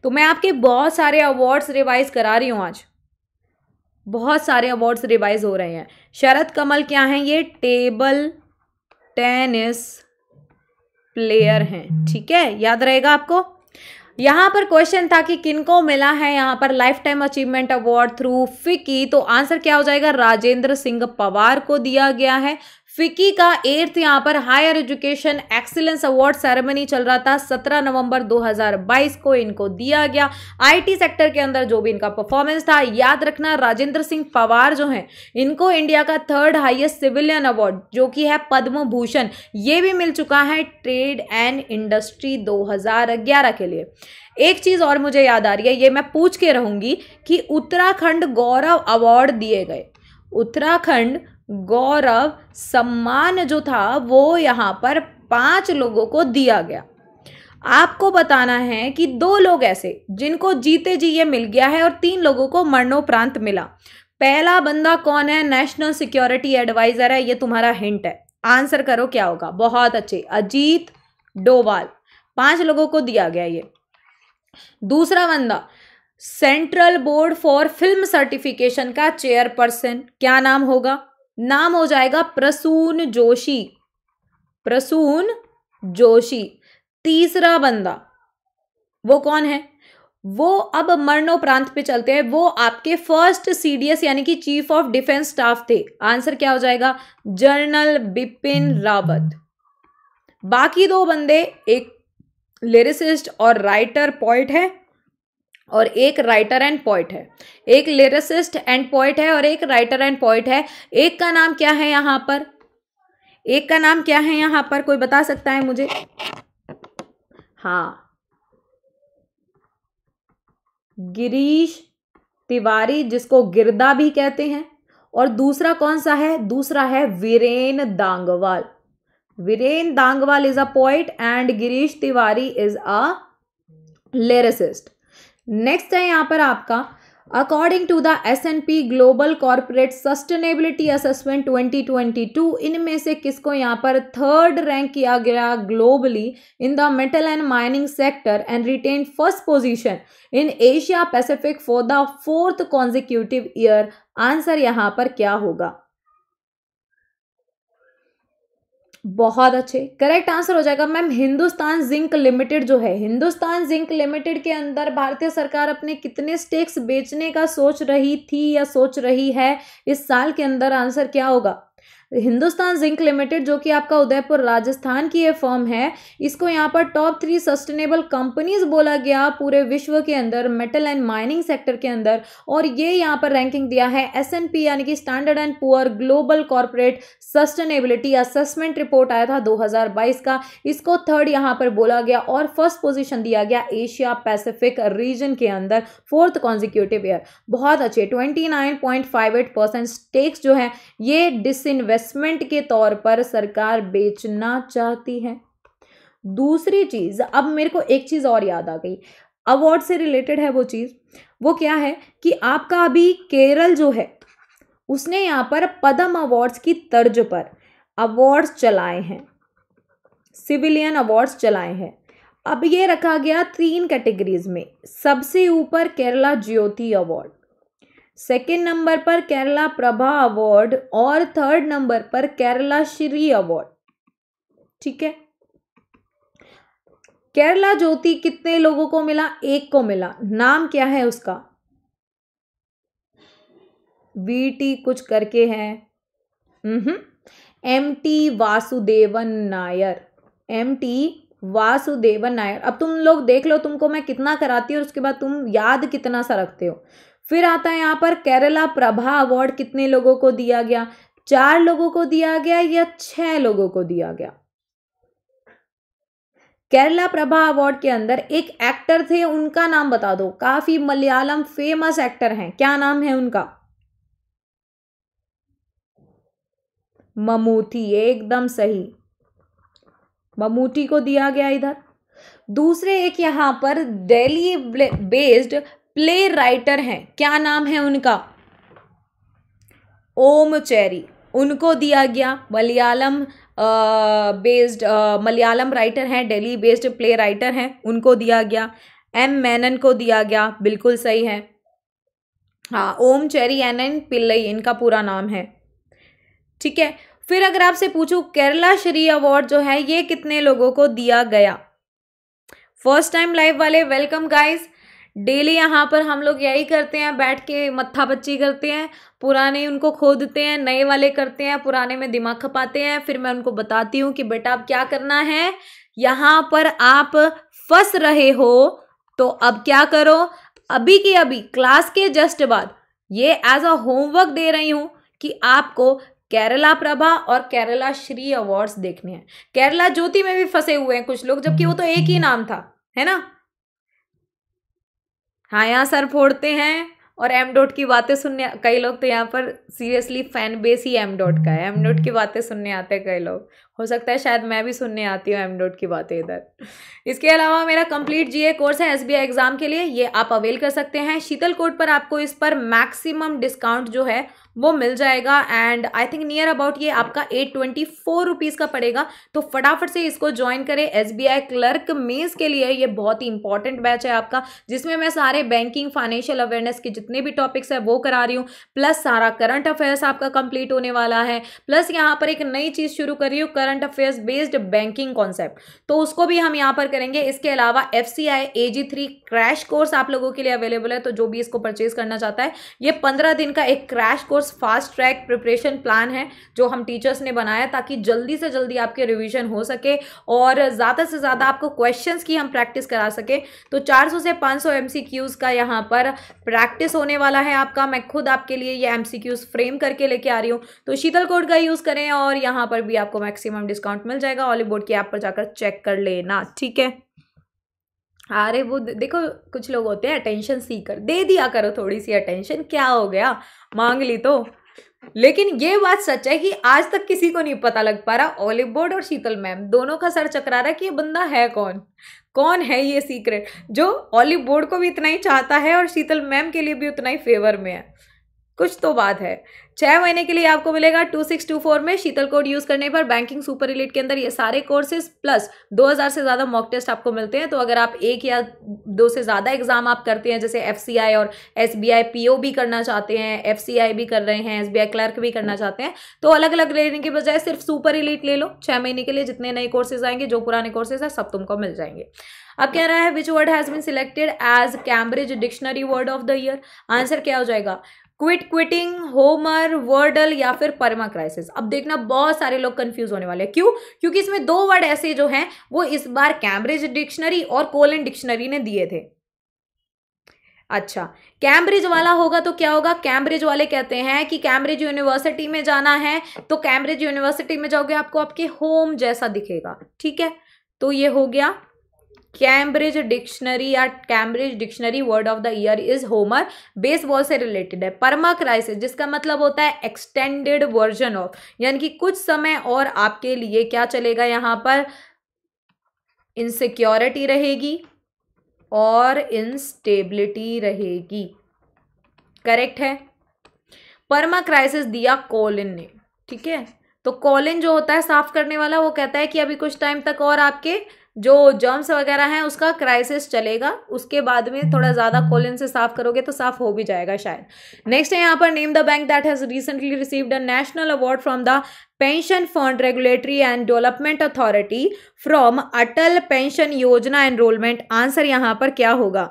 तो मैं आपके बहुत सारे अवार्ड्स रिवाइज करा रही हूँ आज बहुत सारे अवार्ड्स रिवाइज हो रहे हैं शरद कमल क्या हैं ये टेबल टेनिस प्लेयर हैं ठीक है याद रहेगा आपको यहाँ पर क्वेश्चन था कि किनको मिला है यहाँ पर life time achievement award through FICCI तो आंसर क्या हो जाएगा राजेंद्र सिंह पवार को दिया गया है फिक्की का एर्थ यहाँ पर higher education excellence award ceremony चल रहा था 17 नवंबर 2022 को इनको दिया गया आईटी सेक्टर के अंदर जो भी इनका परफॉर्मेंस था याद रखना राजेंद्र सिंह पवार जो हैं इनको इंडिया का थर्ड हाईएस्ट सिविलियन अवार्ड जो कि है पद्म भूषण ये भी मिल चुका है ट्रेड एंड इंडस्ट्री दो के लिए एक चीज़ और मुझे याद आ रही है ये मैं पूछ के रहूँगी कि उत्तराखंड गौरव अवार्ड दिए गए उत्तराखंड गौरव सम्मान जो था वो यहाँ पर पांच लोगों को दिया गया आपको बताना है कि दो लोग ऐसे जिनको जीते जी ये मिल गया है और तीन लोगों को मरणोपरांत मिला पहला बंदा कौन है नेशनल सिक्योरिटी एडवाइजर है ये तुम्हारा हिंट है आंसर करो क्या होगा बहुत अच्छे अजीत डोवाल पांच लोगों को दिया गया ये दूसरा बंदा central board for film certification का चेयरपर्सन क्या नाम होगा नाम हो जाएगा प्रसून जोशी प्रसून जोशी तीसरा बंदा वो कौन है वो अब मरणोपरांत पे चलते हैं वो आपके फर्स्ट सीडीएस यानी कि चीफ ऑफ डिफेंस स्टाफ थे आंसर क्या हो जाएगा जनरल बिपिन रावत बाकी दो बंदे एक लिरिसिस्ट और राइटर पॉइंट है और एक राइटर एंड पोइट है एक लिरिसिस्ट एंड पोइट है और एक राइटर एंड पोइट है एक का नाम क्या है यहाँ पर एक का नाम क्या है यहाँ पर कोई बता सकता है मुझे हाँ गिरीश तिवारी जिसको गिरदा भी कहते हैं और दूसरा कौन सा है दूसरा है Viren Dangwal Viren Dangwal is a poet and Girish Tiwari is a lyricist next है यहाँ पर आपका according to the S and P global corporate sustainability assessment 2022 इनमें से किसको यहाँ पर थर्ड रैंक किया गया globally in the metal and mining sector and retain first position in Asia Pacific for the fourth consecutive year answer यहाँ पर क्या होगा बहुत अच्छे करेक्ट आंसर हो जाएगा मैम हिंदुस्तान जिंक लिमिटेड जो है हिंदुस्तान जिंक लिमिटेड के अंदर भारतीय सरकार अपने कितने स्टेक्स बेचने का सोच रही थी या सोच रही है इस साल के अंदर आंसर क्या होगा हिंदुस्तान जिंक लिमिटेड जो कि आपका उदयपुर राजस्थान की यह फर्म है इसको यहाँ पर टॉप थ्री सस्टेनेबल कंपनीज बोला गया पूरे विश्व के अंदर मेटल एंड माइनिंग सेक्टर के अंदर और ये यहाँ पर रैंकिंग दिया है एस यानी कि standard and poor global corporate sustainability assessment report आया था 2022 का इसको थर्ड यहाँ पर बोला गया और फर्स्ट पोजीशन दिया गया एशिया पैसिफिक रीजन के अंदर फोर्थ कॉन्जिक्यूटिव ईयर बहुत अच्छे 29.58 परसेंट स्टेक्स जो है ये डिसइन्वेस्टमेंट के तौर पर सरकार बेचना चाहती है दूसरी चीज़ अब मेरे को एक चीज़ और याद आ गई अवार्ड से रिलेटेड है वो चीज़ वो क्या है कि आपका अभी केरल जो है उसने यहाँ पर पदम अवार्ड्स की तर्ज पर अवार्ड्स चलाए हैं सिविलियन अवार्ड्स चलाए हैं अब ये रखा गया तीन कैटेगरीज में सबसे ऊपर Kerala Jyoti award second number पर केरला प्रभा अवार्ड और थर्ड नंबर पर केरला श्री अवार्ड ठीक है केरला ज्योति कितने लोगों को मिला एक को मिला नाम क्या है उसका वी टी कुछ करके हैं M T Vasudevan Nair M T Vasudevan Nair अब तुम लोग देख लो तुमको मैं कितना कराती हूँ और उसके बाद तुम याद कितना सा रखते हो फिर आता है यहाँ पर केरला प्रभा अवार्ड कितने लोगों को दिया गया चार लोगों को दिया गया या छह लोगों को दिया गया केरला प्रभा अवार्ड के अंदर एक एक्टर थे उनका नाम बता दो काफी मलयालम फेमस एक्टर हैं क्या नाम है उनका ममूठी एकदम सही ममूठी को दिया गया इधर दूसरे एक यहां पर दिल्ली बेस्ड प्ले राइटर हैं क्या नाम है उनका ओम चेरी उनको दिया गया मलयालम बेस्ड मलयालम राइटर हैं दिल्ली बेस्ड प्ले राइटर हैं उनको दिया गया एम मैनन को दिया गया बिल्कुल सही है हाँ ओम चेरी एन एन पिल्लई इनका पूरा नाम है ठीक है फिर अगर आपसे पूछूं केरला श्री अवार्ड जो है ये कितने लोगों को दिया गया फर्स्ट टाइम लाइव वाले वेलकम गाइस डेली यहाँ पर हम लोग यही करते हैं बैठ के मत्था बच्ची करते हैं पुराने उनको खोदते हैं नए वाले करते हैं पुराने में दिमाग खपाते हैं फिर मैं उनको बताती हूँ कि बेटा अब क्या करना है यहाँ पर आप फंस रहे हो तो अब क्या करो अभी की अभी क्लास के जस्ट बाद ये एज अ होमवर्क दे रही हूँ कि आपको केरला प्रभा और केरला श्री अवार्ड्स देखने हैं केरला ज्योति में भी फंसे हुए हैं कुछ लोग जबकि वो तो एक ही नाम था है ना हाँ यहाँ सर फोड़ते हैं और एम डॉट की बातें सुनने कई लोग तो यहाँ पर सीरियसली फैन बेस ही एम डॉट का है एम डॉट की बातें सुनने आते हैं कई लोग हो सकता है शायद मैं भी सुनने आती हूँ एम डॉट की बातें इधर इसके अलावा मेरा कंप्लीट जीए कोर्स है एसबीआई एग्ज़ाम के लिए ये आप अवेल कर सकते हैं शीतल कोड पर आपको इस पर मैक्सिमम डिस्काउंट जो है वो मिल जाएगा and I think near about ये आपका एट ट्वेंटी फोर रुपीज़ का पड़ेगा तो फटाफट से इसको ज्वाइन करें एस बी आई क्लर्क मेज के लिए ये बहुत ही इंपॉर्टेंट बैच है आपका जिसमें मैं सारे बैंकिंग फाइनेंशियल अवेयरनेस के जितने भी टॉपिक्स है वो करा रही हूँ प्लस सारा करंट अफेयर्स आपका कंप्लीट होने वाला है प्लस यहाँ पर एक नई चीज़ शुरू कर रही हूँ current affairs based banking concept तो उसको भी हम यहाँ पर करेंगे इसके अलावा F C I A G three crash course आप लोगों के लिए अवेलेबल है तो जो भी इसको परचेज करना चाहता है ये पंद्रह दिन का एक crash course fast track preparation plan है जो हम टीचर्स ने बनाया ताकि जल्दी से जल्दी आपके रिविजन हो सके और ज़्यादा से ज़्यादा आपको क्वेश्चन की हम प्रैक्टिस करा सकें तो चार से पाँच सौ एम सी क्यूज़ का यहाँ पर प्रैक्टिस होने वाला है आपका मैं खुद आपके लिए ये एम सी क्यूज़ फ्रेम करके लेके आ रही हूँ तो शीतल कोड का यूज़ करें और यहाँ पर भी आपको मैक्सिमम मैक्सिमम डिस्काउंट मिल जाएगा ऑलीवुड की ऐप पर जाकर चेक कर लेना ठीक है अरे वो देखो कुछ लोग होते हैं अटेंशन सीकर दे दिया करो थोड़ी सी अटेंशन क्या हो गया मांग ली तो लेकिन ये बात सच है कि आज तक किसी को नहीं पता लग पा रहा ओलिव बोर्ड और शीतल मैम दोनों का सर चकरा रहा है कि ये बंदा है कौन कौन है ये सीक्रेट जो ओलिव बोर्ड को भी इतना ही चाहता है और शीतल मैम के लिए भी उतना ही फेवर में है कुछ तो बात है छः महीने के लिए आपको मिलेगा टू सिक्स टू फोर में शीतल कोड यूज़ करने पर बैंकिंग सुपर रिलेट के अंदर ये सारे कोर्सेज प्लस दो हज़ार से ज़्यादा मॉक टेस्ट आपको मिलते हैं तो अगर आप एक या दो से ज़्यादा एग्ज़ाम आप करते हैं जैसे एफ सी आई और S B I P O भी करना चाहते हैं एफ सी आई भी कर रहे हैं एस बी आई क्लर्क भी करना चाहते हैं तो अलग अलग लेने के बजाय सिर्फ सुपर रिलेट ले लो छः महीने के लिए जितने नए कोर्सेज आएंगे जो पुराने कोर्सेज हैं सब तुमको मिल जाएंगे अब कह रहा है which word has been selected as Cambridge dictionary word of the year answer क्या हो जाएगा क्विट क्विटिंग होमर वर्डल या फिर परमा क्राइसिस अब देखना बहुत सारे लोग कंफ्यूज होने वाले हैं क्यों क्योंकि इसमें दो वर्ड ऐसे जो हैं वो इस बार कैम्ब्रिज डिक्शनरी और कोलन डिक्शनरी ने दिए थे अच्छा कैम्ब्रिज वाला होगा तो क्या होगा कैम्ब्रिज वाले कहते हैं कि कैम्ब्रिज यूनिवर्सिटी में जाना है तो कैम्ब्रिज यूनिवर्सिटी में जाओगे आपको आपके होम जैसा दिखेगा ठीक है तो ये हो गया कैम्ब्रिज डिक्शनरी या Cambridge dictionary word of the year is homer baseball से रिलेटेड है परमा क्राइसिस जिसका मतलब होता है एक्सटेंडेड वर्जन ऑफ यानी कि कुछ समय और आपके लिए क्या चलेगा यहाँ पर इनसिक्योरिटी रहेगी और इनस्टेबिलिटी रहेगी करेक्ट है परमा क्राइसिस दिया कॉलिन ने ठीक है तो कॉलिन जो होता है साफ करने वाला वो कहता है कि अभी कुछ टाइम तक और आपके जो जर्म्स वगैरह हैं उसका क्राइसिस चलेगा उसके बाद में थोड़ा ज़्यादा कोलन से साफ करोगे तो साफ हो भी जाएगा शायद नेक्स्ट है यहाँ पर name the bank that has recently received a national award from the pension fund regulatory and development authority from Atal pension Yojana enrolment answer यहाँ पर क्या होगा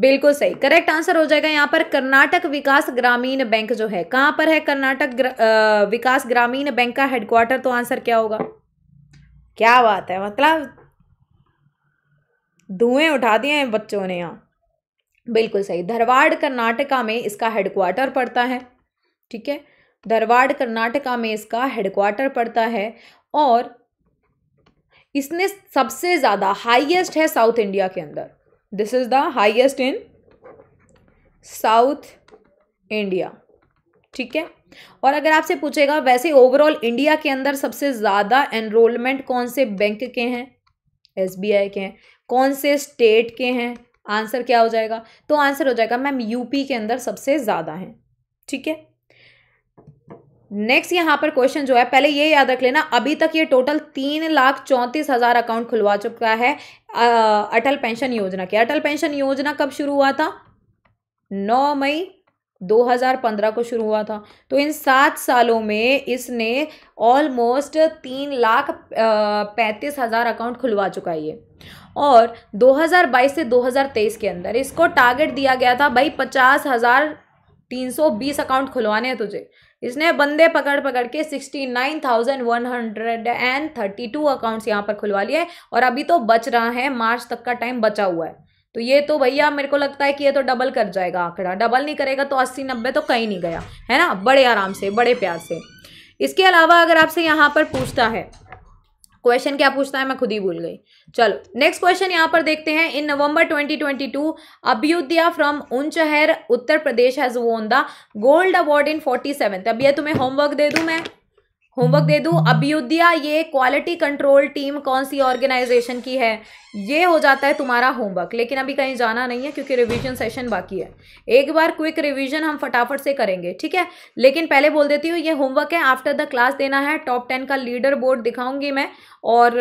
बिल्कुल सही करेक्ट आंसर हो जाएगा यहाँ पर कर्नाटक विकास ग्रामीण बैंक जो है कहां पर है कर्नाटक ग्र, विकास ग्रामीण बैंक का हेडक्वार्टर तो आंसर क्या होगा क्या बात है मतलब धुएं उठा दिए हैं बच्चों ने यहाँ बिल्कुल सही धरवाड़ कर्नाटका में इसका हेडक्वार्टर पड़ता है ठीक है धरवाड़ कर्नाटका में इसका हेडक्वार्टर पड़ता है और इसने सबसे ज़्यादा हाइएस्ट है साउथ इंडिया के अंदर this is the highest in south India ठीक है और अगर आपसे पूछेगा वैसे ओवरऑल इंडिया के अंदर सबसे ज़्यादा एनरोलमेंट कौन से बैंक के हैं एसबीआई के हैं कौन से स्टेट के हैं आंसर क्या हो जाएगा तो आंसर हो जाएगा मैम यूपी के अंदर सबसे ज़्यादा हैं ठीक है नेक्स्ट यहाँ पर क्वेश्चन जो है पहले ये याद रख लेना अभी तक ये टोटल तीन लाख चौंतीस हज़ार अकाउंट खुलवा चुका है अटल पेंशन योजना के अटल पेंशन योजना कब शुरू हुआ था नौ मई 2015 को शुरू हुआ था तो इन सात सालों में इसने ऑलमोस्ट तीन लाख पैंतीस हज़ार अकाउंट खुलवा चुका है ये और 2022 से 2023 के अंदर इसको टारगेट दिया गया था भाई पचास हज़ार तीन सौ बीस अकाउंट खुलवाने हैं तुझे इसने बंदे पकड़ पकड़ के sixty nine thousand one hundred and thirty two accounts यहाँ पर खुलवा लिए और अभी तो बच रहा है मार्च तक का टाइम बचा हुआ है तो ये तो भैया मेरे को लगता है कि ये तो डबल कर जाएगा आंकड़ा डबल नहीं करेगा तो अस्सी नब्बे तो कहीं नहीं गया है ना बड़े आराम से बड़े प्यार से इसके अलावा अगर आपसे यहाँ पर पूछता है क्वेश्चन क्या पूछता है मैं खुद ही भूल गई चलो नेक्स्ट क्वेश्चन यहाँ पर देखते हैं in November 2022 Abhyudaya from Unchahar Uttar Pradesh has won the gold award in forty seventh अब यह तुम्हें होमवर्क दे दू मैं होमवर्क हम्म। दे दूं अभ्युदया ये क्वालिटी कंट्रोल टीम कौन सी ऑर्गेनाइजेशन की है ये हो जाता है तुम्हारा होमवर्क लेकिन अभी कहीं जाना नहीं है क्योंकि रिवीजन सेशन बाकी है एक बार क्विक रिवीजन हम फटाफट से करेंगे ठीक है लेकिन पहले बोल देती हूँ ये होमवर्क है आफ्टर द क्लास देना है टॉप टेन का लीडर बोर्ड दिखाऊंगी मैं और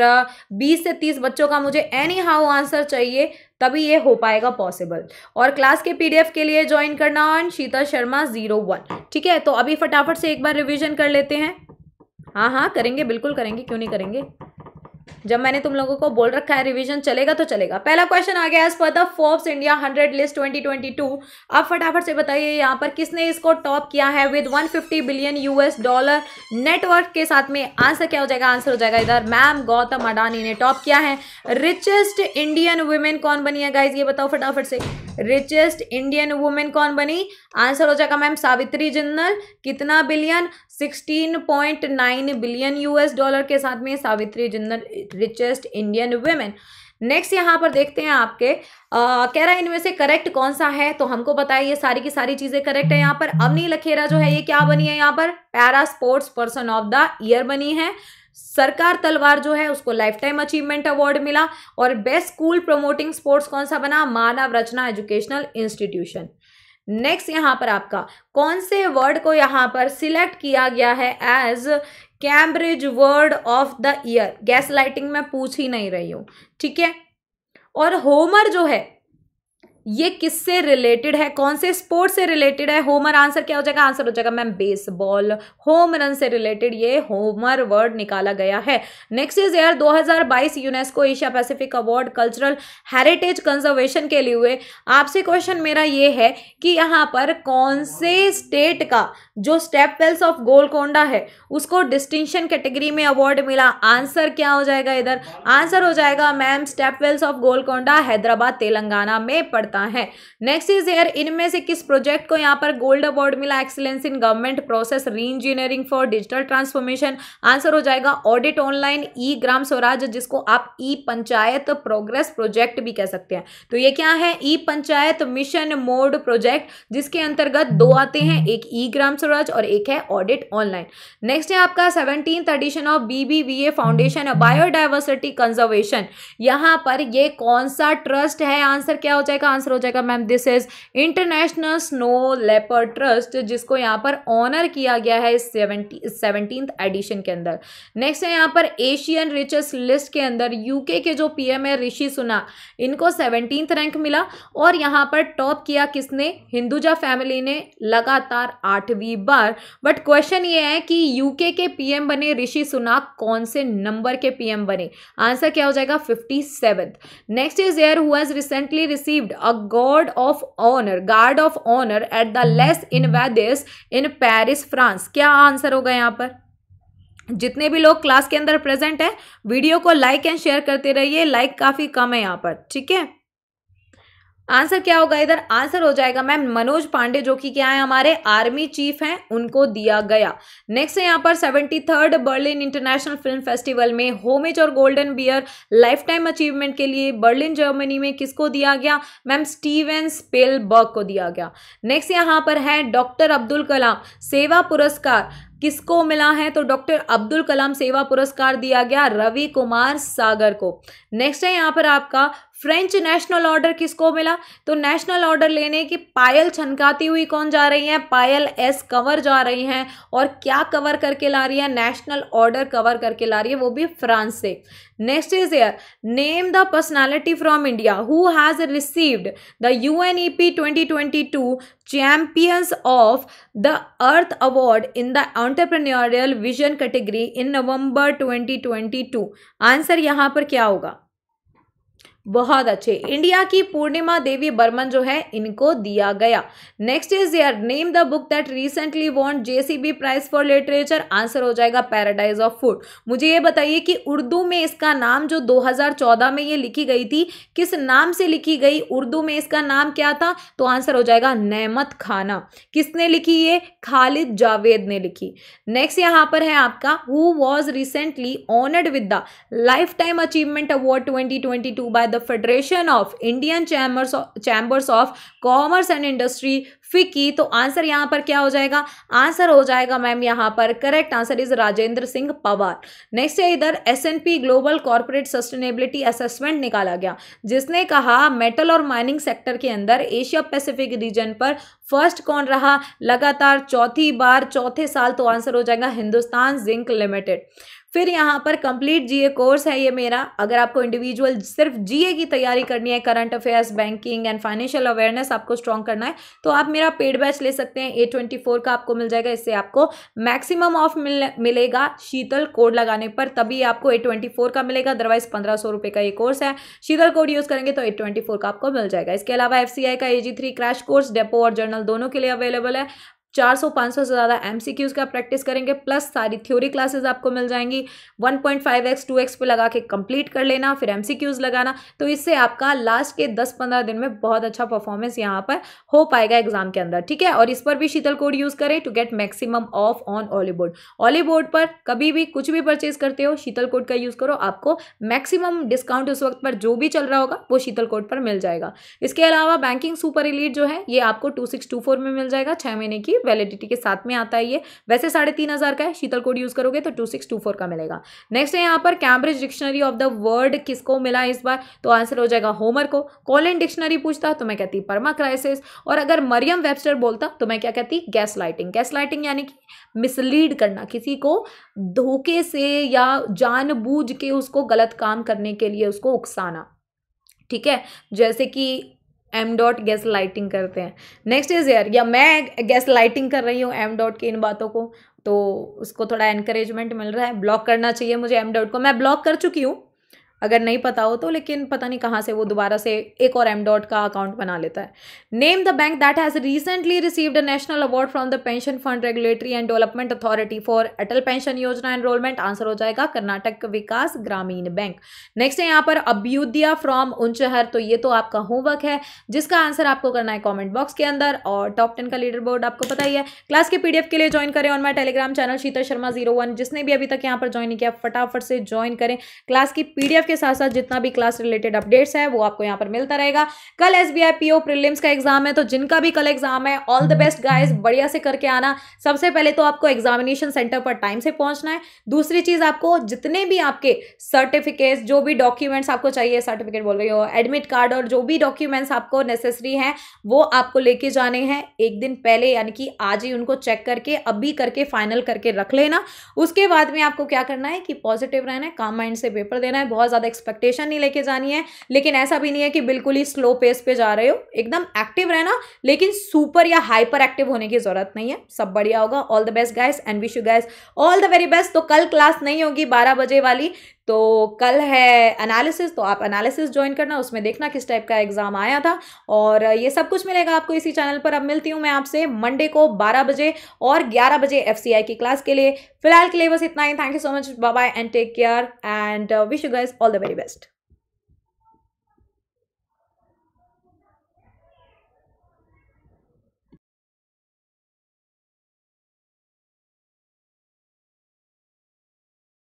बीस से तीस बच्चों का मुझे एनी हाउ आंसर चाहिए तभी ये हो पाएगा पॉसिबल और क्लास के पीडीएफ के लिए ज्वाइन करना on Sheetal Sharma zero one ठीक है तो अभी फटाफट से एक बार रिविजन कर लेते हैं हाँ हाँ करेंगे बिल्कुल करेंगे क्यों नहीं करेंगे जब मैंने तुम लोगों को बोल रखा है रिवीजन चलेगा तो चलेगा पहला क्वेश्चन आ गया as per the Forbes India hundred list to आप फटाफट से बताइए यहाँ पर किसने इसको टॉप किया है with fifty billion US dollar network के साथ में आंसर क्या हो जाएगा आंसर हो जाएगा इधर मैम गौतम अडानी ने टॉप किया है रिचेस्ट इंडियन वुमेन कौन बनी है गाइज ये बताओ फटाफट से रिचेस्ट इंडियन वुमेन कौन बनी आंसर हो जाएगा मैम सावित्री जिन्नल कितना बिलियन 16.9 बिलियन यूएस डॉलर के साथ में Savitri Jindal richest Indian women next यहाँ पर देखते हैं आपके आ, कह रहा है इनमें से करेक्ट कौन सा है तो हमको बताइए सारी की सारी चीजें करेक्ट है यहाँ पर अवनी लखेरा जो है ये क्या बनी है यहाँ पर para sports person of the year बनी है सरकार तलवार जो है उसको लाइफ टाइम अचीवमेंट अवार्ड मिला और बेस्ट स्कूल प्रमोटिंग स्पोर्ट्स कौन सा बना Manav Rachna educational institution next यहाँ पर आपका कौन से वर्ड को यहाँ पर सिलेक्ट किया गया है as Cambridge word of the year gaslighting में पूछ ही नहीं रही हूँ ठीक है और होमर जो है ये किससे रिलेटेड है कौन से स्पोर्ट से रिलेटेड है होमर आंसर क्या हो जाएगा आंसर हो जाएगा मैम बेसबॉल होम रन से रिलेटेड ये होमर वर्ड निकाला गया है next is year 2022 UNESCO Asia Pacific award cultural heritage conservation के लिए हुए आपसे क्वेश्चन मेरा ये है कि यहाँ पर कौन से स्टेट का जो स्टेप वेल्स ऑफ गोलकोंडा है उसको डिस्टिंक्शन कैटेगरी में अवार्ड मिला आंसर क्या हो जाएगा इधर आंसर हो जाएगा ma'am step wells of Golconda Hyderabad Telangana में पड़ता सकता है नेक्स्ट इज एयर इनमें से किस प्रोजेक्ट को यहाँ पर गोल्ड अवार्ड मिला excellence in government process re engineering for digital transformation answer हो जाएगा audit online E Gram Swaraj जिसको आप ई पंचायत प्रोग्रेस प्रोजेक्ट भी कह सकते हैं तो ये क्या है E panchayat mission mode project जिसके अंतर्गत दो आते हैं एक ई ग्राम स्वराज और एक है ऑडिट ऑनलाइन नेक्स्ट है आपका seventeen edition of BBVA foundation biodiversity conservation यहां पर ये कौन सा ट्रस्ट है आंसर क्या हो जाएगा आंसर आंसर हो जाएगा ma'am this is international snow leopard trust जिसको यहाँ पर ऑनर किया गया है इस सेवनटीन एडिशन के अंदर नेक्स्ट है यहाँ पर एशियन रिचेस्ट लिस्ट के अंदर यूके के जो पी है ऋषि सुना इनको सेवनटीन रैंक मिला और यहाँ पर टॉप किया किसने हिंदुजा फैमिली ने लगातार आठवीं बार बट क्वेश्चन ये है कि यूके के पीएम बने ऋषि सुनाक कौन से नंबर के पीएम बने आंसर क्या हो जाएगा fifty seven next is here who recently received a god of honour guard of honour at the Les Invalides in Paris France क्या आंसर होगा यहाँ पर जितने भी लोग क्लास के अंदर प्रेजेंट है वीडियो को लाइक एंड शेयर करते रहिए लाइक काफ़ी कम है यहाँ पर ठीक है आंसर क्या होगा इधर आंसर हो जाएगा मैम मनोज पांडे जो कि क्या है हमारे आर्मी चीफ हैं उनको दिया गया नेक्स्ट है यहाँ पर seventy third Berlin international film festival में होमेज और golden bear life time achievement के लिए बर्लिन जर्मनी में किसको दिया गया मैम स्टीवन स्पेलबर्ग को दिया गया नेक्स्ट यहाँ पर है डॉक्टर अब्दुल कलाम सेवा पुरस्कार किसको मिला है तो डॉक्टर अब्दुल कलाम सेवा पुरस्कार दिया गया रवि कुमार सागर को नेक्स्ट है यहाँ पर आपका फ्रेंच नेशनल ऑर्डर किसको मिला तो नेशनल ऑर्डर लेने की पायल छनकाती हुई कौन जा रही हैं पायल एस कवर जा रही हैं और क्या कवर करके ला रही है नेशनल ऑर्डर कवर करके ला रही है वो भी फ्रांस से next is here name the personality from India who has received the U N E P twenty twenty two champions of the earth award in the entrepreneurial vision category in November 2022 answer यहाँ पर क्या होगा बहुत अच्छे इंडिया की पूर्णिमा देवी बर्मन जो है इनको दिया गया next is year name the book that recently won JCB prize for literature answer हो जाएगा पैराडाइज ऑफ फूड मुझे ये बताइए कि उर्दू में इसका नाम जो 2014 में ये लिखी गई थी किस नाम से लिखी गई उर्दू में इसका नाम क्या था तो आंसर हो जाएगा नहमत खाना किसने लिखी ये खालिद जावेद ने लिखी नेक्स्ट यहाँ पर है आपका who was recently honoured with the life time achievement award twenty by the the federation of Indian chambers chambers of commerce and industry FICCI तो आंसर यहाँ पर क्या हो जाएगा आंसर हो जाएगा मैम यहाँ पर correct answer is Rajendra Singh Pawar next है इधर S and P global corporate sustainability assessment निकाला गया जिसने कहा मेटल और माइनिंग सेक्टर के अंदर एशिया पैसिफिक रीजन पर फर्स्ट कौन रहा लगातार चौथी बार चौथे साल तो आंसर हो जाएगा हिंदुस्तान जिंक लिमिटेड फिर यहाँ पर कंप्लीट जीए कोर्स है ये मेरा अगर आपको इंडिविजुअल सिर्फ जीए की तैयारी करनी है current affairs banking and financial awareness आपको स्ट्रॉन्ग करना है तो आप मेरा पेड बैच ले सकते हैं ए ट्वेंटी फोर का आपको मिल जाएगा इससे आपको मैक्सिमम ऑफ मिल, मिलेगा शीतल कोड लगाने पर तभी आपको ए ट्वेंटी फोर का मिलेगा अदरवाइज पंद्रह सौ रुपये का ये कोर्स है शीतल कोड यूज़ करेंगे तो ए ट्वेंटी फोर का आपको मिल जाएगा इसके अलावा एफ सी आई का A G three crash course depot और जर्नल दोनों के लिए अवेलेबल है चार सौ पाँच सौ से ज़्यादा एम सी क्यूज़ का प्रैक्टिस करेंगे प्लस सारी थ्योरी क्लासेज आपको मिल जाएंगी one point five X two X पे लगा के कंप्लीट कर लेना फिर एम सी क्यूज़ लगाना तो इससे आपका लास्ट के दस पंद्रह दिन में बहुत अच्छा परफॉर्मेंस यहाँ पर हो पाएगा एग्जाम के अंदर ठीक है और इस पर भी शीतल कोड यूज़ करें to get maximum off on Oliveboard Oliveboard पर कभी भी कुछ भी परचेज करते हो शीतल कोड का यूज़ करो आपको मैक्सिमम डिस्काउंट उस वक्त पर जो भी चल रहा होगा वो शीतल कोड पर मिल जाएगा इसके अलावा बैंकिंग सुपर इलीट जो है ये आपको टू सिक्स टू फोर में मिल जाएगा छः महीने की वैलिडिटी के साथ में आता है ये वैसे साढ़े तीन हज़ार का है शीतल कोड यूज़ करोगे तो टू सिक्स टू फोर का मिलेगा नेक्स्ट है यहाँ पर Cambridge dictionary of the word किसको मिला इस बार तो आंसर हो जाएगा होमर को कॉलिन डिक्शनरी पूछता तो मैं कहती परमा क्राइसिस और अगर मरियम वेबस्टर बोलता तो मैं क्या कहती गैस लाइटिंग गैस लाइटिंग यानी कि मिसलीड करना किसी को धोखे से या जान के उसको गलत काम करने के लिए उसको उकसाना ठीक है जैसे कि एम डॉट गैस लाइटिंग करते हैं नेक्स्ट इज़ एयर या मैं गैस लाइटिंग कर रही हूँ एम डॉट की इन बातों को तो उसको थोड़ा एनकरेजमेंट मिल रहा है ब्लॉक करना चाहिए मुझे एम डॉट को मैं ब्लॉक कर चुकी हूँ अगर नहीं पता हो तो लेकिन पता नहीं कहाँ से वो दोबारा से एक और एम डॉट का अकाउंट बना लेता है name the bank that has recently received a national award from the pension fund regulatory and development authority for Atal pension Yojana enrolment answer हो जाएगा कर्नाटक विकास ग्रामीण बैंक नेक्स्ट है यहाँ पर अभ्युदया फ्रॉम उंचहर तो ये तो आपका होमवर्क है जिसका आंसर आपको करना है कॉमेंट बॉक्स के अंदर और टॉप टेन का लीडर बोर्ड आपको पता ही है क्लास के पीडीएफ के लिए ज्वाइन करें on my Telegram channel Sheetal Sharma zero one जिसने भी अभी तक यहाँ पर ज्वाइन किया फटाफट से ज्वाइन करें क्लास की पीडीएफ के साथ साथ जितना भी क्लास रिलेटेड अपडेट्स है वो आपको यहाँ पर मिलता रहेगा कल S B I P O prelims का एग्जाम है तो जिनका भी कल एग्जाम है ऑल द बेस्ट गाइज बढ़िया से करके आना सबसे पहले तो आपको एग्जामिनेशन सेंटर पर टाइम से पहुंचना है दूसरी चीज़ आपको जितने भी आपके सर्टिफिकेट्स जो भी डॉक्यूमेंट्स आपको चाहिए सर्टिफिकेट बोल रही हो एडमिट कार्ड और जो भी डॉक्यूमेंट्स आपको नेसेसरी हैं वो आपको लेके जाने हैं एक दिन पहले यानी कि आज ही उनको चेक करके अभी करके फाइनल करके रख लेना उसके बाद में आपको क्या करना है कि पॉजिटिव रहना है काम माइंड से पेपर देना है बहुत ज़्यादा एक्सपेक्टेशन नहीं लेके जानी है लेकिन ऐसा भी नहीं है कि बिल्कुल ही स्लो पेस पे जा रहे हो एकदम एक्टिव रहना लेकिन सुपर या हाइपर एक्टिव होने की ज़रूरत नहीं है सब बढ़िया होगा all the best guys and wish you guys all the very best तो कल क्लास नहीं होगी बारह बजे वाली तो कल है एनालिसिस तो आप एनालिसिस ज्वाइन करना उसमें देखना किस टाइप का एग्ज़ाम आया था और ये सब कुछ मिलेगा आपको इसी चैनल पर अब मिलती हूँ मैं आपसे मंडे को बारह बजे और ग्यारह बजे एफ की क्लास के लिए फिलहाल के लिए बस इतना ही thank you so much bye and take care and wish you guys all the very best